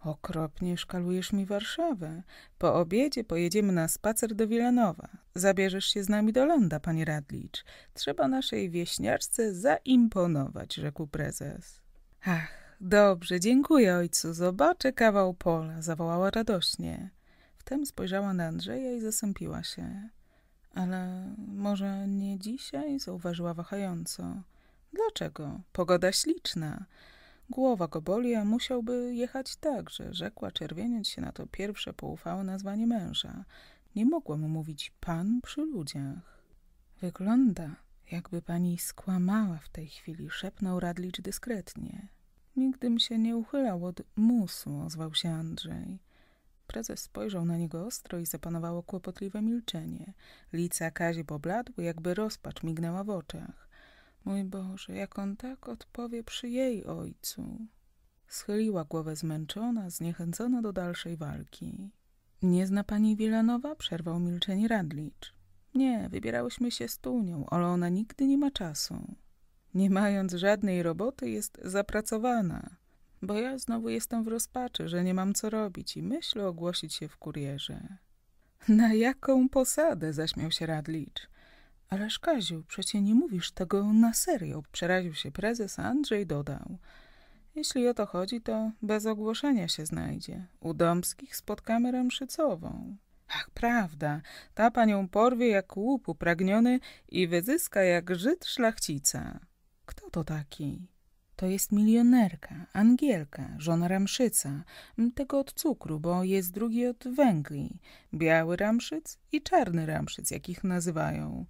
Okropnie szkalujesz mi Warszawę. Po obiedzie pojedziemy na spacer do Wilanowa. Zabierzesz się z nami do ląda, pani Radlicz. Trzeba naszej wieśniarce zaimponować, rzekł prezes. Ach, dobrze, dziękuję ojcu, zobaczę kawał pola, zawołała radośnie. Wtem spojrzała na Andrzeja i zasępiła się. Ale może nie dzisiaj, zauważyła wahająco. Dlaczego? Pogoda śliczna. Głowa go boli, a musiałby jechać także, rzekła, czerwieniąc się na to pierwsze poufałe nazwanie męża. Nie mogła mu mówić pan przy ludziach. Wygląda, jakby pani skłamała w tej chwili, szepnął Radlicz dyskretnie. Nigdym się nie uchylał od musu, ozwał się Andrzej. Prezes spojrzał na niego ostro i zapanowało kłopotliwe milczenie. Lica Kazi pobladły, jakby rozpacz mignęła w oczach. Mój Boże, jak on tak odpowie przy jej ojcu. Schyliła głowę zmęczona, zniechęcona do dalszej walki. Nie zna pani Wilanowa? Przerwał milczenie Radlicz. Nie, wybierałyśmy się z Tunią, ale ona nigdy nie ma czasu nie mając żadnej roboty, jest zapracowana. Bo ja znowu jestem w rozpaczy, że nie mam co robić i myślę ogłosić się w kurierze. Na jaką posadę? zaśmiał się Radlicz. Ależ Kaziu, przecie nie mówisz tego na serio, przeraził się prezes, Andrzej dodał. Jeśli o to chodzi, to bez ogłoszenia się znajdzie. U Domskich spotkamy Ramszycową. Ach, prawda, ta panią porwie jak łup upragniony i wyzyska jak Żyd szlachcica to taki? To jest milionerka, Angielka, żona Ramszyca, tego od cukru, bo jest drugi od węgli. Biały Ramszyc i czarny Ramszyc, jak ich nazywają.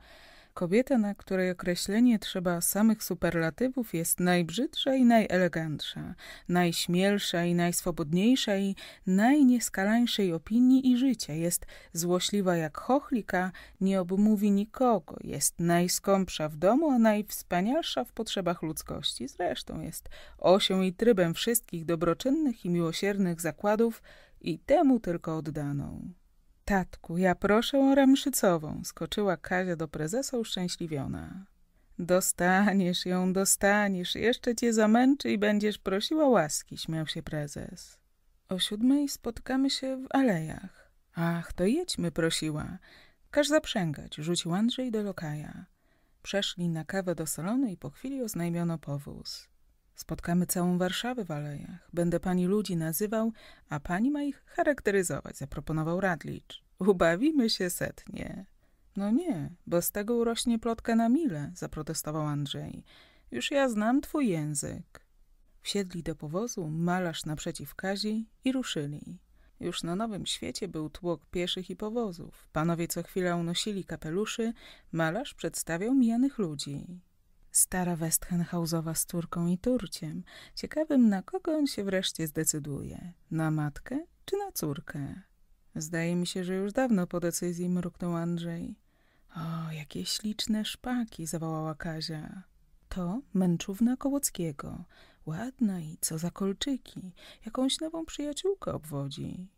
Kobieta, na której określenie trzeba samych superlatywów, jest najbrzydsza i najelegantsza, najśmielsza i najswobodniejsza i najnieskalańszej opinii i życia. Jest złośliwa jak chochlika, nie obmówi nikogo, jest najskąpsza w domu, a najwspanialsza w potrzebach ludzkości. Zresztą jest osią i trybem wszystkich dobroczynnych i miłosiernych zakładów i temu tylko oddaną. Tatku, ja proszę o ramszycową, skoczyła Kazia do prezesa uszczęśliwiona. Dostaniesz ją, dostaniesz, jeszcze cię zamęczy i będziesz prosiła łaski, śmiał się prezes. O siódmej spotkamy się w alejach. Ach, to jedźmy, prosiła. Każ zaprzęgać, rzucił Andrzej do lokaja. Przeszli na kawę do salonu i po chwili oznajmiono powóz. Spotkamy całą Warszawę w alejach. Będę pani ludzi nazywał, a pani ma ich charakteryzować, zaproponował Radlicz. Ubawimy się setnie. No nie, bo z tego urośnie plotka na mile, zaprotestował Andrzej. Już ja znam twój język. Wsiedli do powozu, malarz naprzeciw Kazi i ruszyli. Już na Nowym Świecie był tłok pieszych i powozów. Panowie co chwila unosili kapeluszy, malarz przedstawiał mijanych ludzi. Stara Westchenhausowa z Turką i Turciem. Ciekawym, na kogo on się wreszcie zdecyduje. Na matkę czy na córkę? Zdaje mi się, że już dawno po decyzji mruknął Andrzej. O, jakie śliczne szpaki, zawołała Kazia. To męczówna Kołockiego. Ładna i co za kolczyki. Jakąś nową przyjaciółkę obwodzi.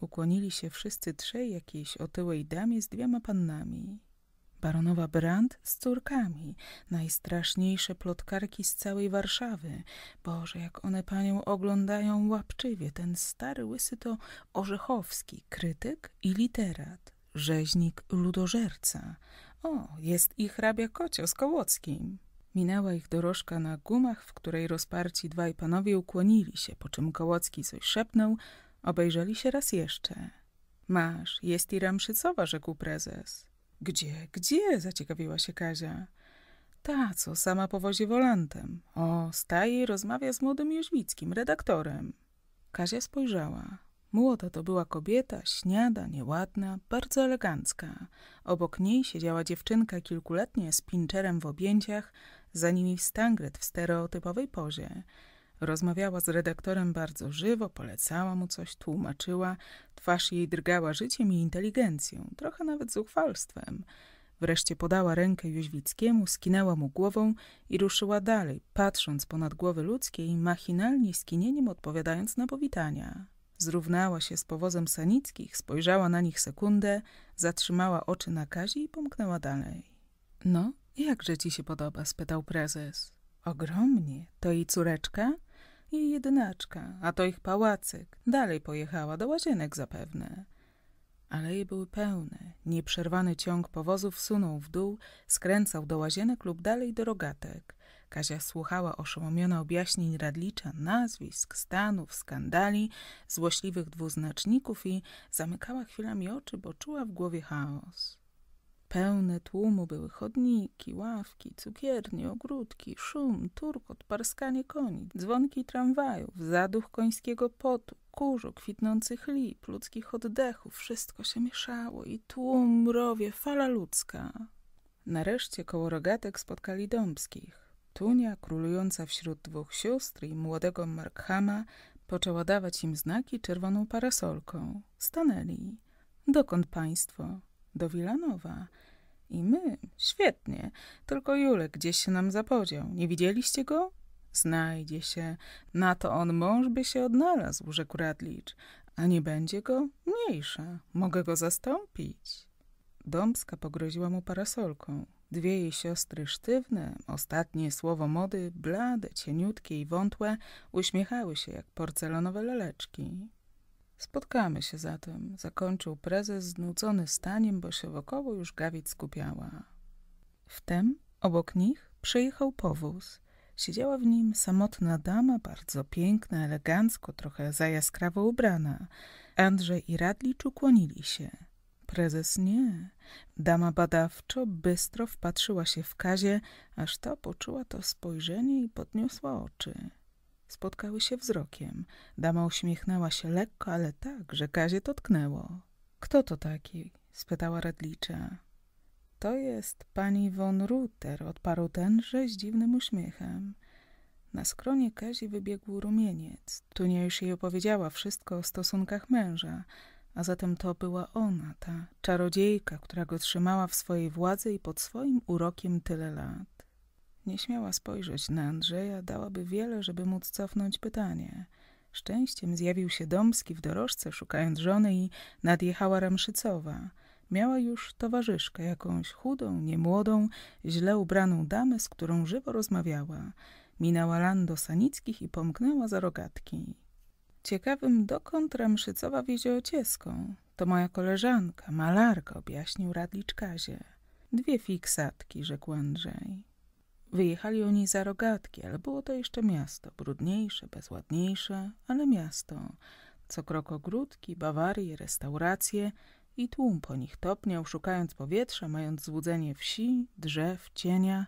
Ukłonili się wszyscy trzej jakiejś otyłej damie z dwiema pannami. Baronowa Brand z córkami, najstraszniejsze plotkarki z całej Warszawy. Boże, jak one panią oglądają łapczywie, ten stary łysy to Orzechowski, krytyk i literat, rzeźnik ludożerca. O, jest i hrabia kocio z Kołockim. Minęła ich dorożka na gumach, w której rozparci dwaj panowie ukłonili się, po czym Kołocki coś szepnął, obejrzeli się raz jeszcze. Masz, jest i Ramszycowa, rzekł prezes. Gdzie, gdzie? zaciekawiła się Kazia. Ta, co sama powozi wolantem. O, staje i rozmawia z młodym Jóźwickim, redaktorem. Kazia spojrzała. Młoda to była kobieta, śniada, nieładna, bardzo elegancka. Obok niej siedziała dziewczynka kilkuletnia z pinczerem w objęciach, za nimi stangret w stereotypowej pozie. Rozmawiała z redaktorem bardzo żywo, polecała mu coś, tłumaczyła. Twarz jej drgała życiem i inteligencją, trochę nawet zuchwalstwem. Wreszcie podała rękę Jóźwickiemu, skinęła mu głową i ruszyła dalej, patrząc ponad głowy ludzkiej, i machinalnie skinieniem odpowiadając na powitania. Zrównała się z powozem Sanickich, spojrzała na nich sekundę, zatrzymała oczy na Kazi i pomknęła dalej. – No, jakże ci się podoba? – spytał prezes. – Ogromnie. To jej córeczka? – jej jedynaczka, a to ich pałacyk. Dalej pojechała, do łazienek zapewne. Aleje były pełne. Nieprzerwany ciąg powozów sunął w dół, skręcał do łazienek lub dalej do rogatek. Kazia słuchała oszołomiona objaśnień Radlicza, nazwisk, stanów, skandali, złośliwych dwuznaczników i zamykała chwilami oczy, bo czuła w głowie chaos. Pełne tłumu były chodniki, ławki, cukiernie, ogródki, szum, turkot, parskanie koni, dzwonki tramwajów, zaduch końskiego potu, kurzu, kwitnących lip, ludzkich oddechów. Wszystko się mieszało i tłum, mrowie, fala ludzka. Nareszcie koło rogatek spotkali Dąbskich. Tunia, królująca wśród dwóch sióstr i młodego Markhama, poczęła dawać im znaki czerwoną parasolką. Stanęli. Dokąd państwo? do Wilanowa. I my, świetnie, tylko Julek gdzieś się nam zapodział. Nie widzieliście go? Znajdzie się. Na to on mąż by się odnalazł, rzekł Radlicz. A nie będzie go? Mniejsza. Mogę go zastąpić. Dąbska pogroziła mu parasolką. Dwie jej siostry sztywne, ostatnie słowo mody, blade, cieniutkie i wątłe, uśmiechały się jak porcelanowe leleczki. Spotkamy się zatem, zakończył prezes znudzony staniem, bo się wokoło już gawić skupiała. Wtem obok nich przyjechał powóz. Siedziała w nim samotna dama, bardzo piękna, elegancko, trochę zajaskrawo ubrana. Andrzej i Radlicz ukłonili się. Prezes nie. Dama badawczo, bystro wpatrzyła się w Kazie, aż ta poczuła to spojrzenie i podniosła oczy. Spotkały się wzrokiem. Dama uśmiechnęła się lekko, ale tak, że Kazie to tknęło. Kto to taki? spytała radlicza. To jest pani von Ruter, odparł tenże z dziwnym uśmiechem. Na skronie Kazi wybiegł rumieniec. Tunia już jej opowiedziała wszystko o stosunkach męża, a zatem to była ona, ta czarodziejka, która go trzymała w swojej władzy i pod swoim urokiem tyle lat. Nie śmiała spojrzeć na Andrzeja, dałaby wiele, żeby móc cofnąć pytanie. Szczęściem zjawił się Domski w dorożce, szukając żony i nadjechała Ramszycowa. Miała już towarzyszkę, jakąś chudą, niemłodą, źle ubraną damę, z którą żywo rozmawiała. Minęła Lando Sanickich i pomknęła za rogatki. Ciekawym, dokąd Ramszycowa wiedzie ocieską. To moja koleżanka, malarka, objaśnił Radlicz Kazie. Dwie fiksatki, rzekł Andrzej. Wyjechali oni za rogatki, ale było to jeszcze miasto, brudniejsze, bezładniejsze, ale miasto. Co krok ogródki, bawarie, restauracje i tłum po nich topniał, szukając powietrza, mając złudzenie wsi, drzew, cienia.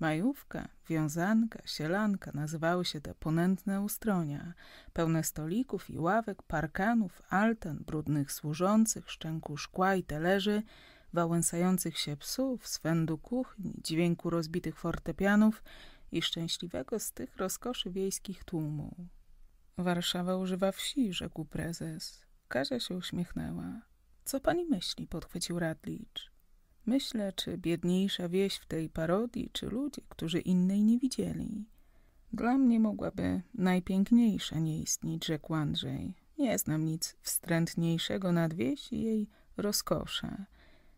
Majówka, wiązanka, sielanka nazywały się te ponętne ustronia, pełne stolików i ławek, parkanów, altan, brudnych służących, szczęku szkła i talerzy – wałęsających się psów, swędu kuchni, dźwięku rozbitych fortepianów i szczęśliwego z tych rozkoszy wiejskich tłumu. Warszawa używa wsi, rzekł prezes. Kasia się uśmiechnęła. Co pani myśli? podchwycił Radlicz. Myślę, czy biedniejsza wieś w tej parodii, czy ludzie, którzy innej nie widzieli. Dla mnie mogłaby najpiękniejsza nie istnieć, rzekł Andrzej. Nie znam nic wstrętniejszego nad wieś i jej rozkosze.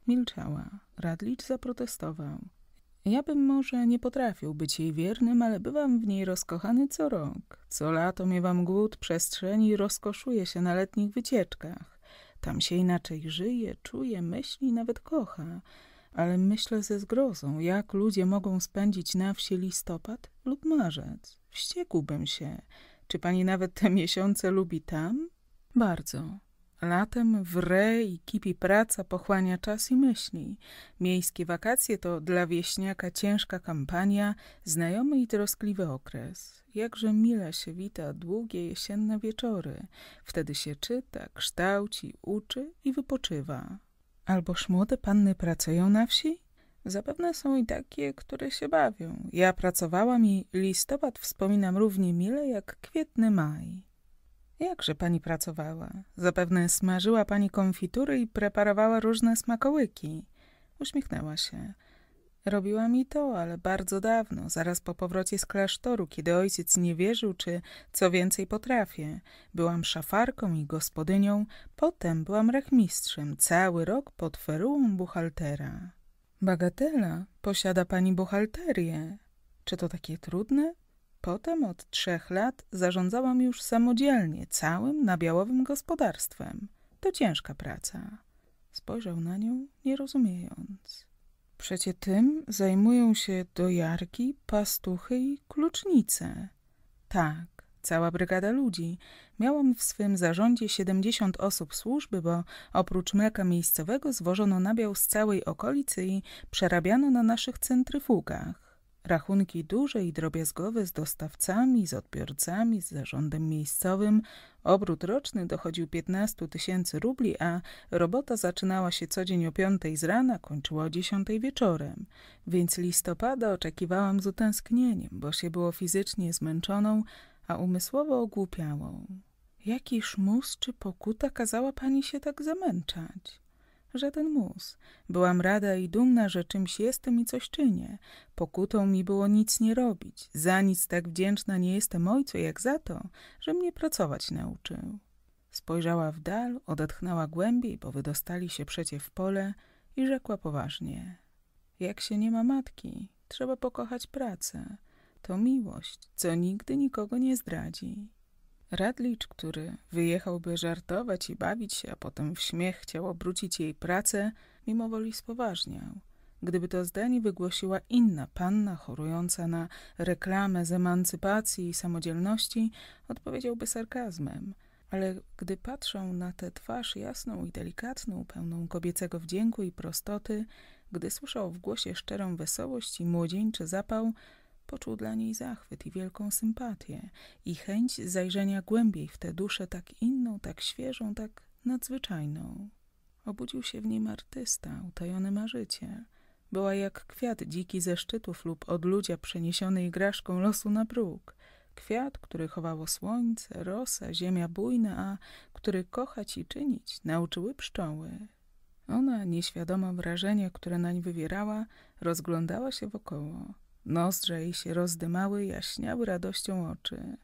Milczała. Radlicz zaprotestował. Ja bym może nie potrafił być jej wiernym, ale bywam w niej rozkochany co rok. Co lato miewam głód przestrzeni i rozkoszuję się na letnich wycieczkach. Tam się inaczej żyje, czuje, myśli, nawet kocha. Ale myślę ze zgrozą, jak ludzie mogą spędzić na wsi listopad lub marzec. Wściekłbym się. Czy pani nawet te miesiące lubi tam? Bardzo. Latem wre i kipi praca, pochłania czas i myśli. Miejskie wakacje to dla wieśniaka ciężka kampania, znajomy i troskliwy okres. Jakże mile się wita długie jesienne wieczory. Wtedy się czyta, kształci, uczy i wypoczywa. Alboż młode panny pracują na wsi? Zapewne są i takie, które się bawią. Ja pracowałam i listopad wspominam równie mile jak kwietny maj. Jakże pani pracowała? Zapewne smażyła pani konfitury i preparowała różne smakołyki. Uśmiechnęła się. Robiła mi to, ale bardzo dawno, zaraz po powrocie z klasztoru, kiedy ojciec nie wierzył, czy co więcej potrafię. Byłam szafarką i gospodynią, potem byłam rachmistrzem, cały rok pod ferułą buchaltera. Bagatela, posiada pani buchalterię. Czy to takie trudne? Potem od trzech lat zarządzałam już samodzielnie całym nabiałowym gospodarstwem. To ciężka praca. Spojrzał na nią, nie rozumiejąc. Przecie tym zajmują się dojarki, pastuchy i klucznice. Tak, cała brygada ludzi. Miałam w swym zarządzie 70 osób służby, bo oprócz mleka miejscowego zwożono nabiał z całej okolicy i przerabiano na naszych centryfugach. Rachunki duże i drobiazgowe z dostawcami, z odbiorcami, z zarządem miejscowym. Obrót roczny dochodził 15 tysięcy rubli, a robota zaczynała się co dzień o 5 z rana, kończyła o 10 wieczorem. Więc listopada oczekiwałam z utęsknieniem, bo się było fizycznie zmęczoną, a umysłowo ogłupiałą. Jaki szmus czy pokuta kazała pani się tak zamęczać? Żaden mus. Byłam rada i dumna, że czymś jestem i coś czynię. Pokutą mi było nic nie robić. Za nic tak wdzięczna nie jestem ojcu, jak za to, że mnie pracować nauczył. Spojrzała w dal, odetchnęła głębiej, bo wydostali się przecie w pole i rzekła poważnie. Jak się nie ma matki, trzeba pokochać pracę. To miłość, co nigdy nikogo nie zdradzi. Radlicz, który wyjechałby żartować i bawić się, a potem w śmiech chciał obrócić jej pracę, mimo woli spoważniał. Gdyby to zdanie wygłosiła inna panna chorująca na reklamę z emancypacji i samodzielności, odpowiedziałby sarkazmem. Ale gdy patrzą na tę twarz jasną i delikatną, pełną kobiecego wdzięku i prostoty, gdy słyszał w głosie szczerą wesołość i młodzieńczy zapał, Poczuł dla niej zachwyt i wielką sympatię i chęć zajrzenia głębiej w tę duszę tak inną, tak świeżą, tak nadzwyczajną. Obudził się w nim artysta, utajony marzycie. Była jak kwiat dziki ze szczytów lub od ludzia przeniesiony igraszką losu na bruk. Kwiat, który chowało słońce, rosa, ziemia bujna, a który kochać i czynić nauczyły pszczoły. Ona, nieświadoma wrażenia, które nań wywierała, rozglądała się wokoło. Nozdrze jej się rozdymały, jaśniały radością oczy.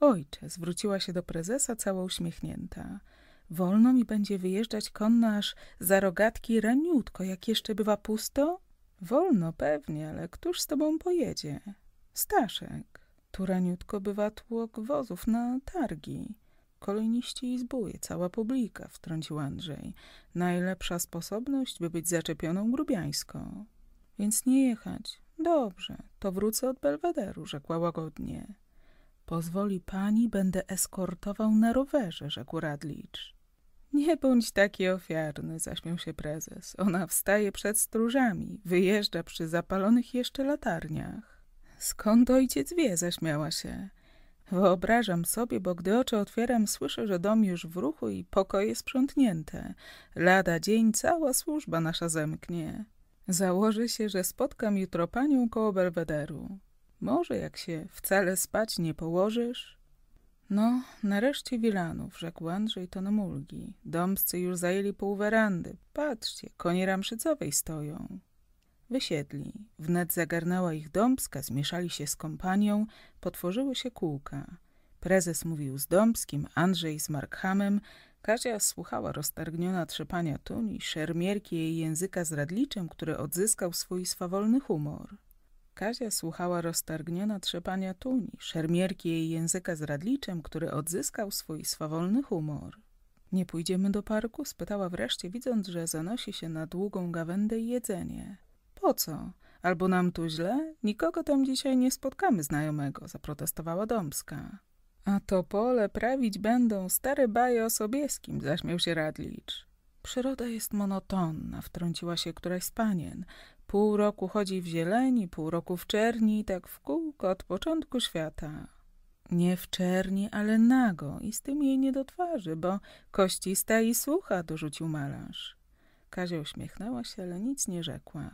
Ojcze, zwróciła się do prezesa cała uśmiechnięta. Wolno mi będzie wyjeżdżać konno aż za rogatki raniutko, jak jeszcze bywa pusto? Wolno, pewnie, ale któż z tobą pojedzie? Staszek. Tu raniutko bywa tłok wozów na targi. Kolejniści i zbóje, cała publika, wtrącił Andrzej. Najlepsza sposobność, by być zaczepioną grubiańsko. Więc nie jechać, Dobrze, to wrócę od Belwederu, rzekła łagodnie. Pozwoli pani, będę eskortował na rowerze, rzekł Radlicz. Nie bądź taki ofiarny, zaśmiał się prezes. Ona wstaje przed stróżami, wyjeżdża przy zapalonych jeszcze latarniach. Skąd ojciec wie, zaśmiała się. Wyobrażam sobie, bo gdy oczy otwieram, słyszę, że dom już w ruchu i pokoje sprzątnięte. Lada dzień cała służba nasza zemknie. Założę się, że spotkam jutro panią koło belwederu. Może jak się wcale spać nie położysz? No, nareszcie Wilanów, rzekł Andrzej tonem ulgi. Domscy już zajęli pół werandy. Patrzcie, konie ramszycowej stoją. Wysiedli. Wnet zagarnęła ich Dąbska, zmieszali się z kompanią, potworzyły się kółka. Prezes mówił z Dąbskim, Andrzej z Markhamem, Kasia słuchała roztargniona trzepania tuni, szermierki jej języka zdradliczym, który odzyskał swój swawolny humor. Kasia słuchała roztargniona trzepania tuni, szermierki jej języka zdradliczym, który odzyskał swój swawolny humor. Nie pójdziemy do parku? spytała wreszcie, widząc, że zanosi się na długą gawędę i jedzenie. Po co? Albo nam tu źle? Nikogo tam dzisiaj nie spotkamy znajomego, zaprotestowała Domska. A to pole prawić będą stare baje o sobieskim, zaśmiał się Radlicz. Przyroda jest monotonna, wtrąciła się któraś z panien. Pół roku chodzi w zieleni, pół roku w czerni, tak w kółko od początku świata. Nie w czerni, ale nago i z tym jej nie do twarzy, bo koścista i sucha, dorzucił malarz. Kazia uśmiechnęła się, ale nic nie rzekła.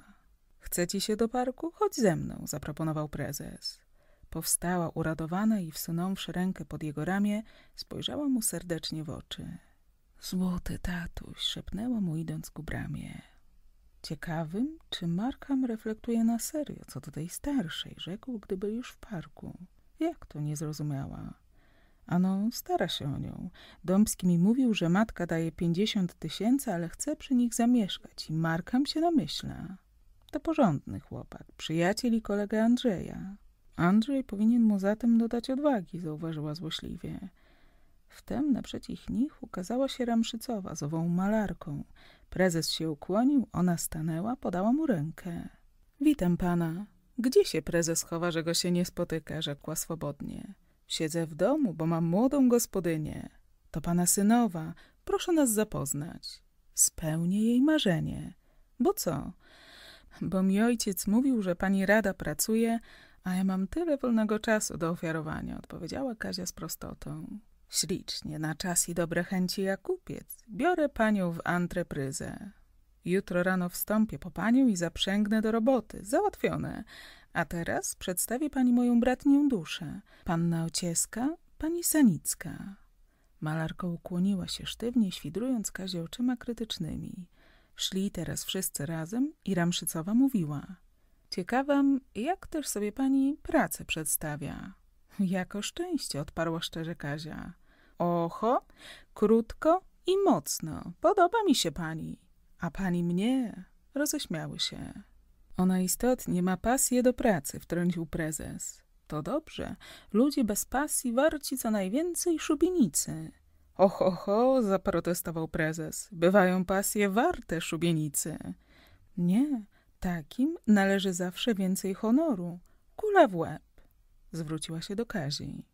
Chce ci się do parku? Chodź ze mną, zaproponował prezes. Powstała uradowana i wsunąwszy rękę pod jego ramię, spojrzała mu serdecznie w oczy. Złoty tatuś, szepnęła mu idąc ku bramie. Ciekawym, czy Markham reflektuje na serio co do tej starszej, rzekł, gdy już w parku. Jak to nie zrozumiała? Ano, stara się o nią. Dąbski mi mówił, że matka daje pięćdziesiąt tysięcy, ale chce przy nich zamieszkać i Markham się namyśla. To porządny chłopak, przyjaciel i kolega Andrzeja. Andrzej powinien mu zatem dodać odwagi, zauważyła złośliwie. Wtem naprzeciw nich ukazała się Ramszycowa z ową malarką. Prezes się ukłonił, ona stanęła, podała mu rękę. Witam pana. Gdzie się prezes chowa, że go się nie spotyka? rzekła swobodnie. Siedzę w domu, bo mam młodą gospodynię. To pana synowa. Proszę nas zapoznać. Spełnię jej marzenie. Bo co? Bo mi ojciec mówił, że pani rada pracuje, a ja mam tyle wolnego czasu do ofiarowania, odpowiedziała Kazia z prostotą. Ślicznie, na czas i dobre chęci jak kupiec. Biorę panią w antrepryzę. Jutro rano wstąpię po panią i zaprzęgnę do roboty. Załatwione. A teraz przedstawię pani moją bratnią duszę. Panna Ocieska, pani Sanicka. Malarka ukłoniła się sztywnie, świdrując Kazie oczyma krytycznymi. Szli teraz wszyscy razem i Ramszycowa mówiła. Ciekawam, jak też sobie pani pracę przedstawia. Jako szczęście, odparła szczerze Kazia. Oho, krótko i mocno. Podoba mi się pani. A pani mnie. Roześmiały się. Ona istotnie ma pasję do pracy, wtrącił prezes. To dobrze. Ludzie bez pasji warci co najwięcej szubienicy. Oho, ho, zaprotestował prezes. Bywają pasje warte szubienicy. Nie, Takim należy zawsze więcej honoru. Kula w łeb. Zwróciła się do Kazi.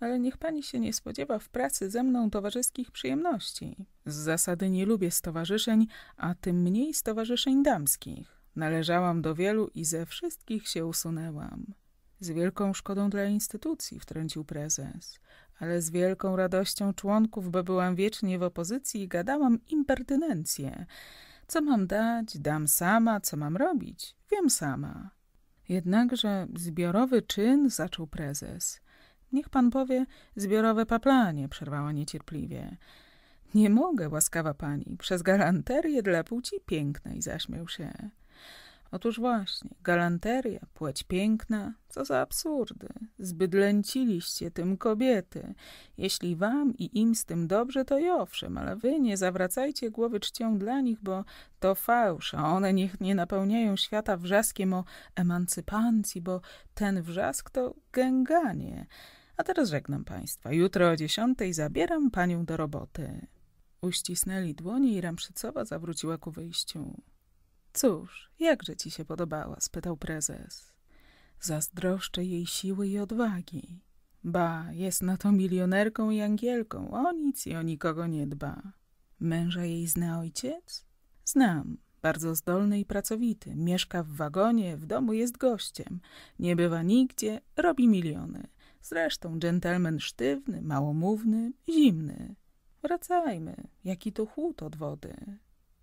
Ale niech pani się nie spodziewa w pracy ze mną towarzyskich przyjemności. Z zasady nie lubię stowarzyszeń, a tym mniej stowarzyszeń damskich. Należałam do wielu i ze wszystkich się usunęłam. Z wielką szkodą dla instytucji, wtrącił prezes, ale z wielką radością członków, bo byłam wiecznie w opozycji i gadałam impertynencje. Co mam dać, dam sama, co mam robić, wiem sama. Jednakże zbiorowy czyn, zaczął prezes. Niech pan powie zbiorowe paplanie, przerwała niecierpliwie. Nie mogę, łaskawa pani, przez galanterię dla płci pięknej, zaśmiał się. Otóż właśnie, galanteria, płeć piękna, co za absurdy. lęciliście tym kobiety. Jeśli wam i im z tym dobrze, to i owszem, ale wy nie zawracajcie głowy czcią dla nich, bo to fałsz, a one niech nie napełniają świata wrzaskiem o emancypancji, bo ten wrzask to gęganie. A teraz żegnam państwa. Jutro o dziesiątej zabieram panią do roboty. Uścisnęli dłonie i Ramszycowa zawróciła ku wyjściu. Cóż, jakże ci się podobała? spytał prezes. Zazdroszczę jej siły i odwagi. Ba, jest na to milionerką i angielką, o nic i o nikogo nie dba. Męża jej zna ojciec? Znam. Bardzo zdolny i pracowity. Mieszka w wagonie, w domu jest gościem. Nie bywa nigdzie, robi miliony. Zresztą dżentelmen sztywny, małomówny, zimny. Wracajmy, jaki to chłód od wody.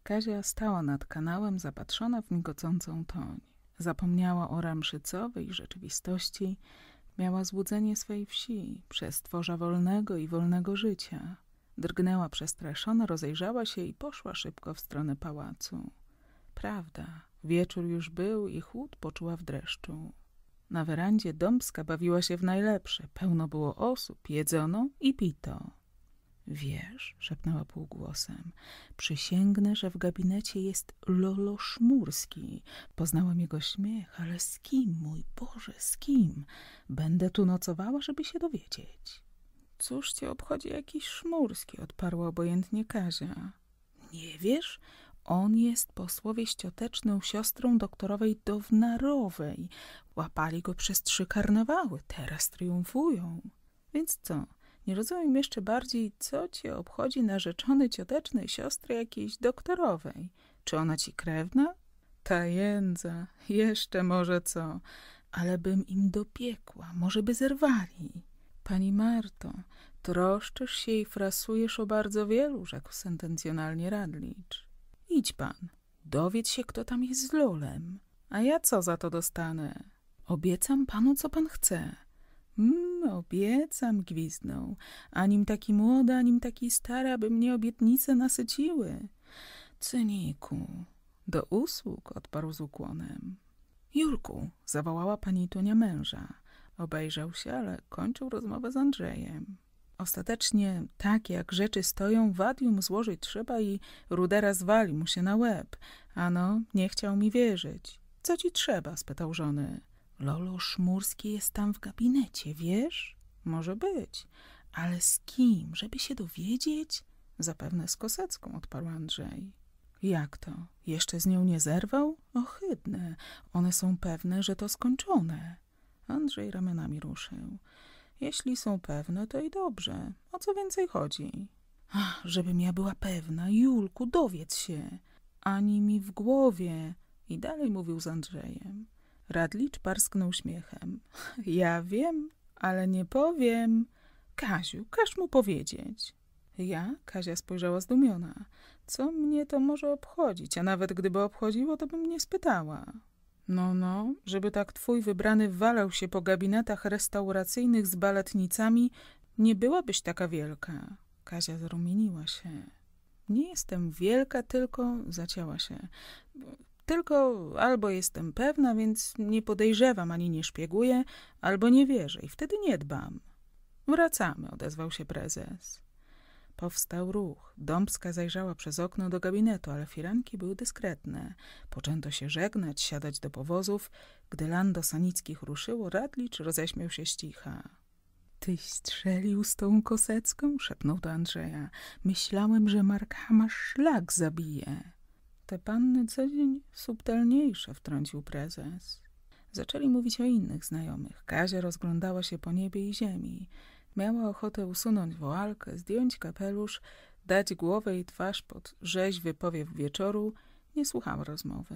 Kazia stała nad kanałem zapatrzona w migocącą toń. Zapomniała o ramszycowej rzeczywistości, miała złudzenie swej wsi, przestworza wolnego i wolnego życia. Drgnęła przestraszona, rozejrzała się i poszła szybko w stronę pałacu. Prawda, wieczór już był i chłód poczuła w dreszczu. Na werandzie Dąbska bawiła się w najlepsze. Pełno było osób, jedzono i pito. Wiesz, szepnęła półgłosem, przysięgnę, że w gabinecie jest Lolo Szmurski. Poznałam jego śmiech, ale z kim, mój Boże, z kim? Będę tu nocowała, żeby się dowiedzieć. Cóż cię obchodzi jakiś Szmurski, odparła obojętnie Kazia. Nie wiesz? On jest po słowie ścioteczną siostrą doktorowej Downarowej. Łapali go przez trzy karnawały, teraz triumfują. Więc co? Nie rozumiem jeszcze bardziej, co cię obchodzi narzeczony ciotecznej siostry jakiejś doktorowej. Czy ona ci krewna? Ta jędza, jeszcze może co, ale bym im dopiekła, może by zerwali. Pani Marto, troszczysz się i frasujesz o bardzo wielu, rzekł sentencjonalnie Radlicz. Idź pan, dowiedz się, kto tam jest z lolem. A ja co za to dostanę? Obiecam panu, co pan chce. Mm, obiecam, gwizdnął. Anim taki młoda, anim taki stara, by mnie obietnice nasyciły. Cyniku, do usług, odparł z ukłonem. Jurku, zawołała pani Tunia męża. Obejrzał się, ale kończył rozmowę z Andrzejem. Ostatecznie, tak jak rzeczy stoją, wadium złożyć trzeba i rudera zwali mu się na łeb. Ano, nie chciał mi wierzyć. Co ci trzeba? spytał żony. Lolo Szmurski jest tam w gabinecie, wiesz? Może być. Ale z kim? Żeby się dowiedzieć? Zapewne z Kosecką, odparł Andrzej. Jak to? Jeszcze z nią nie zerwał? Ohydne. One są pewne, że to skończone. Andrzej ramionami ruszył. Jeśli są pewne, to i dobrze. O co więcej chodzi? Ach, żebym ja była pewna. Julku, dowiedz się. Ani mi w głowie. I dalej mówił z Andrzejem. Radlicz parsknął śmiechem. Ja wiem, ale nie powiem. Kaziu, każ mu powiedzieć. Ja? Kazia spojrzała zdumiona. Co mnie to może obchodzić? A nawet gdyby obchodziło, to bym nie spytała. No, no, żeby tak twój wybrany walał się po gabinetach restauracyjnych z baletnicami, nie byłabyś taka wielka. Kazia zrumieniła się. Nie jestem wielka, tylko zacięła się. Tylko albo jestem pewna, więc nie podejrzewam ani nie szpieguję, albo nie wierzę i wtedy nie dbam. Wracamy, odezwał się prezes. Powstał ruch. Dąbska zajrzała przez okno do gabinetu, ale firanki były dyskretne. Poczęto się żegnać, siadać do powozów. Gdy Lando Sanickich ruszyło, Radlicz roześmiał się cicha. — Tyś strzelił z tą kosecką? szepnął do Andrzeja. Myślałem, że Markhama szlak zabije. Te panny co dzień subtelniejsze, wtrącił prezes. Zaczęli mówić o innych znajomych. Kazia rozglądała się po niebie i ziemi. Miała ochotę usunąć woalkę, zdjąć kapelusz, dać głowę i twarz pod rzeźwy powiew wieczoru. Nie słuchała rozmowy.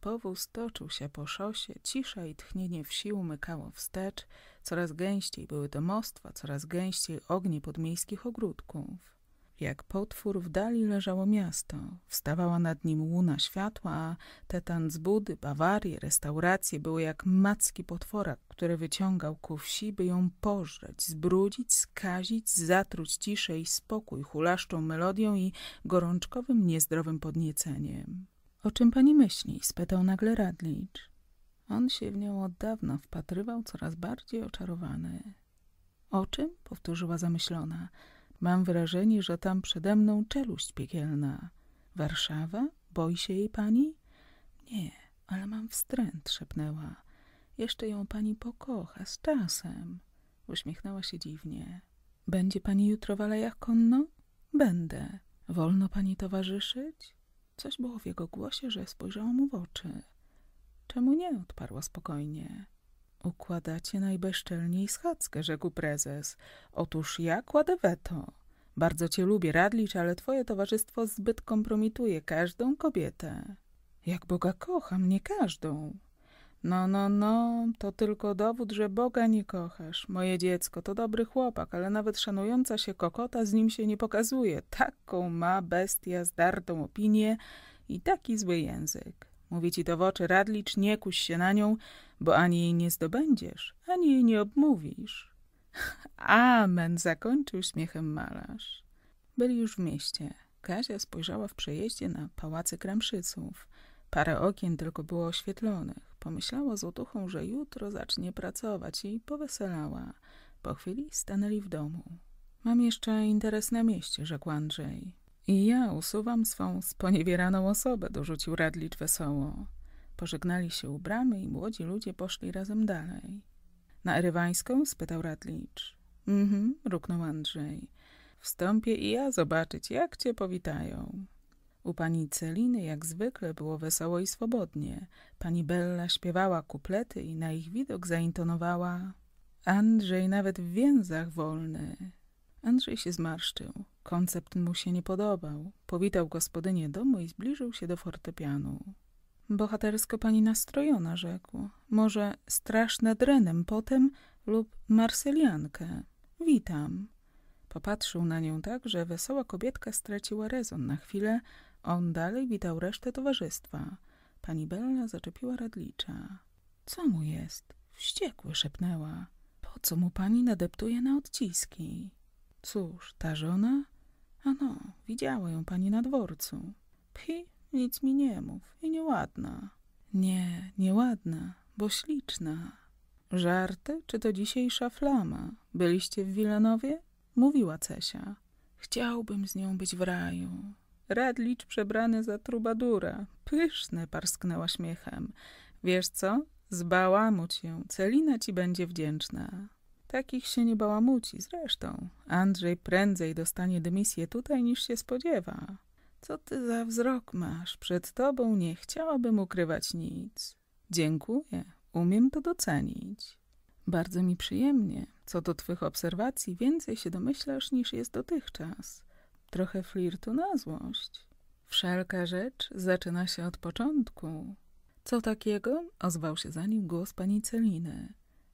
Powóz toczył się po szosie, cisza i tchnienie wsi umykało wstecz, coraz gęściej były domostwa, coraz gęściej ognie podmiejskich ogródków. Jak potwór w dali leżało miasto. Wstawała nad nim łuna światła, a tetan z budy, bawarie, restauracje były jak macki potwora, które wyciągał ku wsi, by ją pożreć, zbrudzić, skazić, zatruć ciszę i spokój hulaszczą melodią i gorączkowym, niezdrowym podnieceniem. O czym pani myśli? spytał nagle Radlicz. On się w nią od dawna wpatrywał, coraz bardziej oczarowany. O czym? powtórzyła zamyślona. Mam wrażenie, że tam przede mną czeluść piekielna. Warszawa? Boi się jej pani? Nie, ale mam wstręt, szepnęła. Jeszcze ją pani pokocha z czasem. Uśmiechnęła się dziwnie. Będzie pani jutro w alejach konno? Będę. Wolno pani towarzyszyć? Coś było w jego głosie, że spojrzała mu w oczy. Czemu nie? odparła spokojnie. Układacie najbezczelniej schadzkę, rzekł prezes. Otóż ja kładę weto. Bardzo cię lubię, Radlicz, ale twoje towarzystwo zbyt kompromituje każdą kobietę. Jak Boga kocham, nie każdą. No, no, no, to tylko dowód, że Boga nie kochasz. Moje dziecko to dobry chłopak, ale nawet szanująca się kokota z nim się nie pokazuje. Taką ma bestia zdartą opinię i taki zły język. Mówię ci to w oczy, Radlicz, nie kuś się na nią, bo ani jej nie zdobędziesz, ani jej nie obmówisz. (laughs) Amen, zakończył śmiechem malarz. Byli już w mieście. Kasia spojrzała w przejeździe na pałacy Kramszyców. Parę okien tylko było oświetlonych. Pomyślała z otuchą, że jutro zacznie pracować i poweselała. Po chwili stanęli w domu. Mam jeszcze interes na mieście, rzekł Andrzej. I ja usuwam swą sponiewieraną osobę, dorzucił Radlicz wesoło. Pożegnali się u bramy i młodzi ludzie poszli razem dalej. Na Erywańską? spytał Radlicz. Mhm, ruknął Andrzej. Wstąpię i ja zobaczyć, jak cię powitają. U pani Celiny jak zwykle było wesoło i swobodnie. Pani Bella śpiewała kuplety i na ich widok zaintonowała Andrzej nawet w więzach wolny, Andrzej się zmarszczył. Koncept mu się nie podobał. Powitał gospodynię domu i zbliżył się do fortepianu. Bohatersko pani nastrojona, rzekł. Może strasz nad Renem potem lub Marsyliankę. Witam. Popatrzył na nią tak, że wesoła kobietka straciła rezon na chwilę. On dalej witał resztę towarzystwa. Pani Bella zaczepiła Radlicza. Co mu jest? Wściekły szepnęła. Po co mu pani nadeptuje na odciski? Cóż, ta żona? Ano, widziała ją pani na dworcu. Phi, nic mi nie mów i nieładna. Nie, nieładna, bo śliczna. Żarty, czy to dzisiejsza flama? Byliście w Wilanowie? Mówiła Cesia. Chciałbym z nią być w raju. Radlicz przebrany za trubadura. Pyszne, parsknęła śmiechem. Wiesz co? Zbałamuć ją. Celina ci będzie wdzięczna. Takich się nie bałamuci zresztą. Andrzej prędzej dostanie dymisję tutaj niż się spodziewa. Co ty za wzrok masz? Przed tobą nie chciałabym ukrywać nic. Dziękuję, umiem to docenić. Bardzo mi przyjemnie. Co do twych obserwacji więcej się domyślasz niż jest dotychczas. Trochę flirtu na złość. Wszelka rzecz zaczyna się od początku. Co takiego? Ozwał się za nim głos pani Celiny.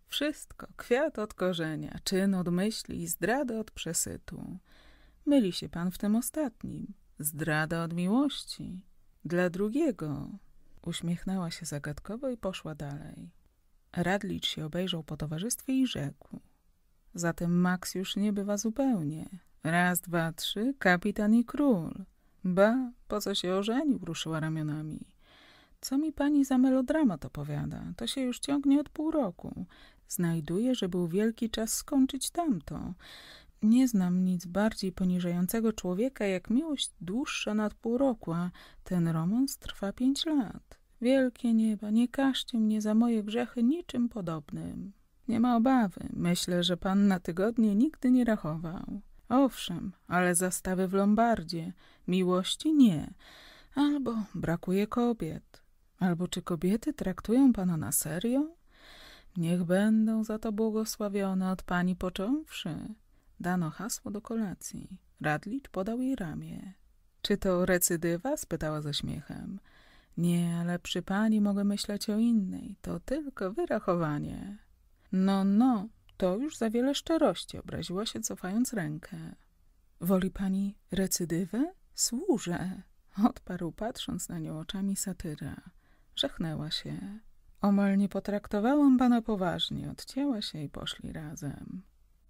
Wszystko, kwiat od korzenia, czyn od myśli, zdrada od przesytu. Myli się pan w tym ostatnim. Zdrada od miłości. Dla drugiego. Uśmiechnęła się zagadkowo i poszła dalej. Radlicz się obejrzał po towarzystwie i rzekł. Zatem Max już nie bywa zupełnie. Raz, dwa, trzy, kapitan i król. Ba, po co się ożenił? Ruszyła ramionami. Co mi pani za melodramat opowiada? To się już ciągnie od pół roku. Znajduję, że był wielki czas skończyć tamto. Nie znam nic bardziej poniżającego człowieka jak miłość dłuższa nad pół roku, a ten romans trwa pięć lat. Wielkie nieba, nie każcie mnie za moje grzechy niczym podobnym. Nie ma obawy, myślę, że pan na tygodnie nigdy nie rachował. Owszem, ale zastawy w Lombardzie, miłości nie. Albo brakuje kobiet. Albo czy kobiety traktują pana na serio? Niech będą za to błogosławione od pani począwszy. Dano hasło do kolacji. Radlicz podał jej ramię. Czy to recydywa? spytała ze śmiechem. Nie, ale przy pani mogę myśleć o innej. To tylko wyrachowanie. No, no, to już za wiele szczerości, obraziła się cofając rękę. Woli pani recydywę? Służę, odparł patrząc na nią oczami satyra. Żechnęła się. Omal nie potraktowałam pana poważnie. Odcięła się i poszli razem.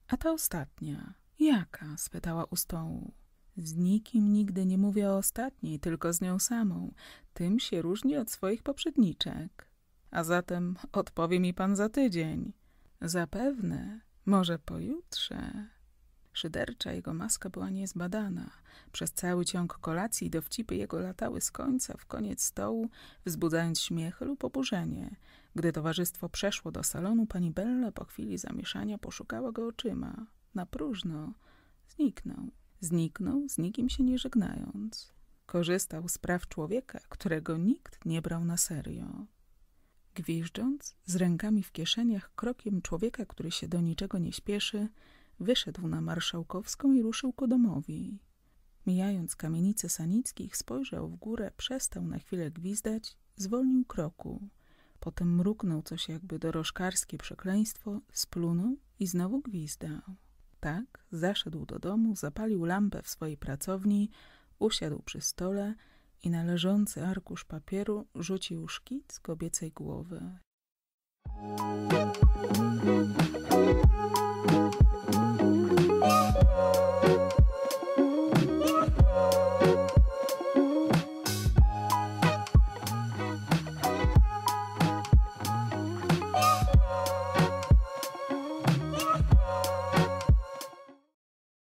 A ta ostatnia? Jaka? spytała u stołu. Z nikim nigdy nie mówię o ostatniej, tylko z nią samą. Tym się różni od swoich poprzedniczek. A zatem odpowie mi pan za tydzień. Zapewne, może pojutrze. Szydercza jego maska była niezbadana. Przez cały ciąg kolacji dowcipy jego latały z końca w koniec stołu, wzbudzając śmiech lub oburzenie. Gdy towarzystwo przeszło do salonu, pani Belle po chwili zamieszania poszukała go oczyma. Na próżno. Zniknął. Zniknął, z nikim się nie żegnając. Korzystał z praw człowieka, którego nikt nie brał na serio. Gwiżdżąc, z rękami w kieszeniach, krokiem człowieka, który się do niczego nie śpieszy, Wyszedł na marszałkowską i ruszył ku domowi. Mijając kamienice Sanickich, spojrzał w górę, przestał na chwilę gwizdać, zwolnił kroku. Potem mruknął coś jakby dorożkarskie przekleństwo, splunął i znowu gwizdał. Tak, zaszedł do domu, zapalił lampę w swojej pracowni, usiadł przy stole i na leżący arkusz papieru rzucił szkic kobiecej głowy.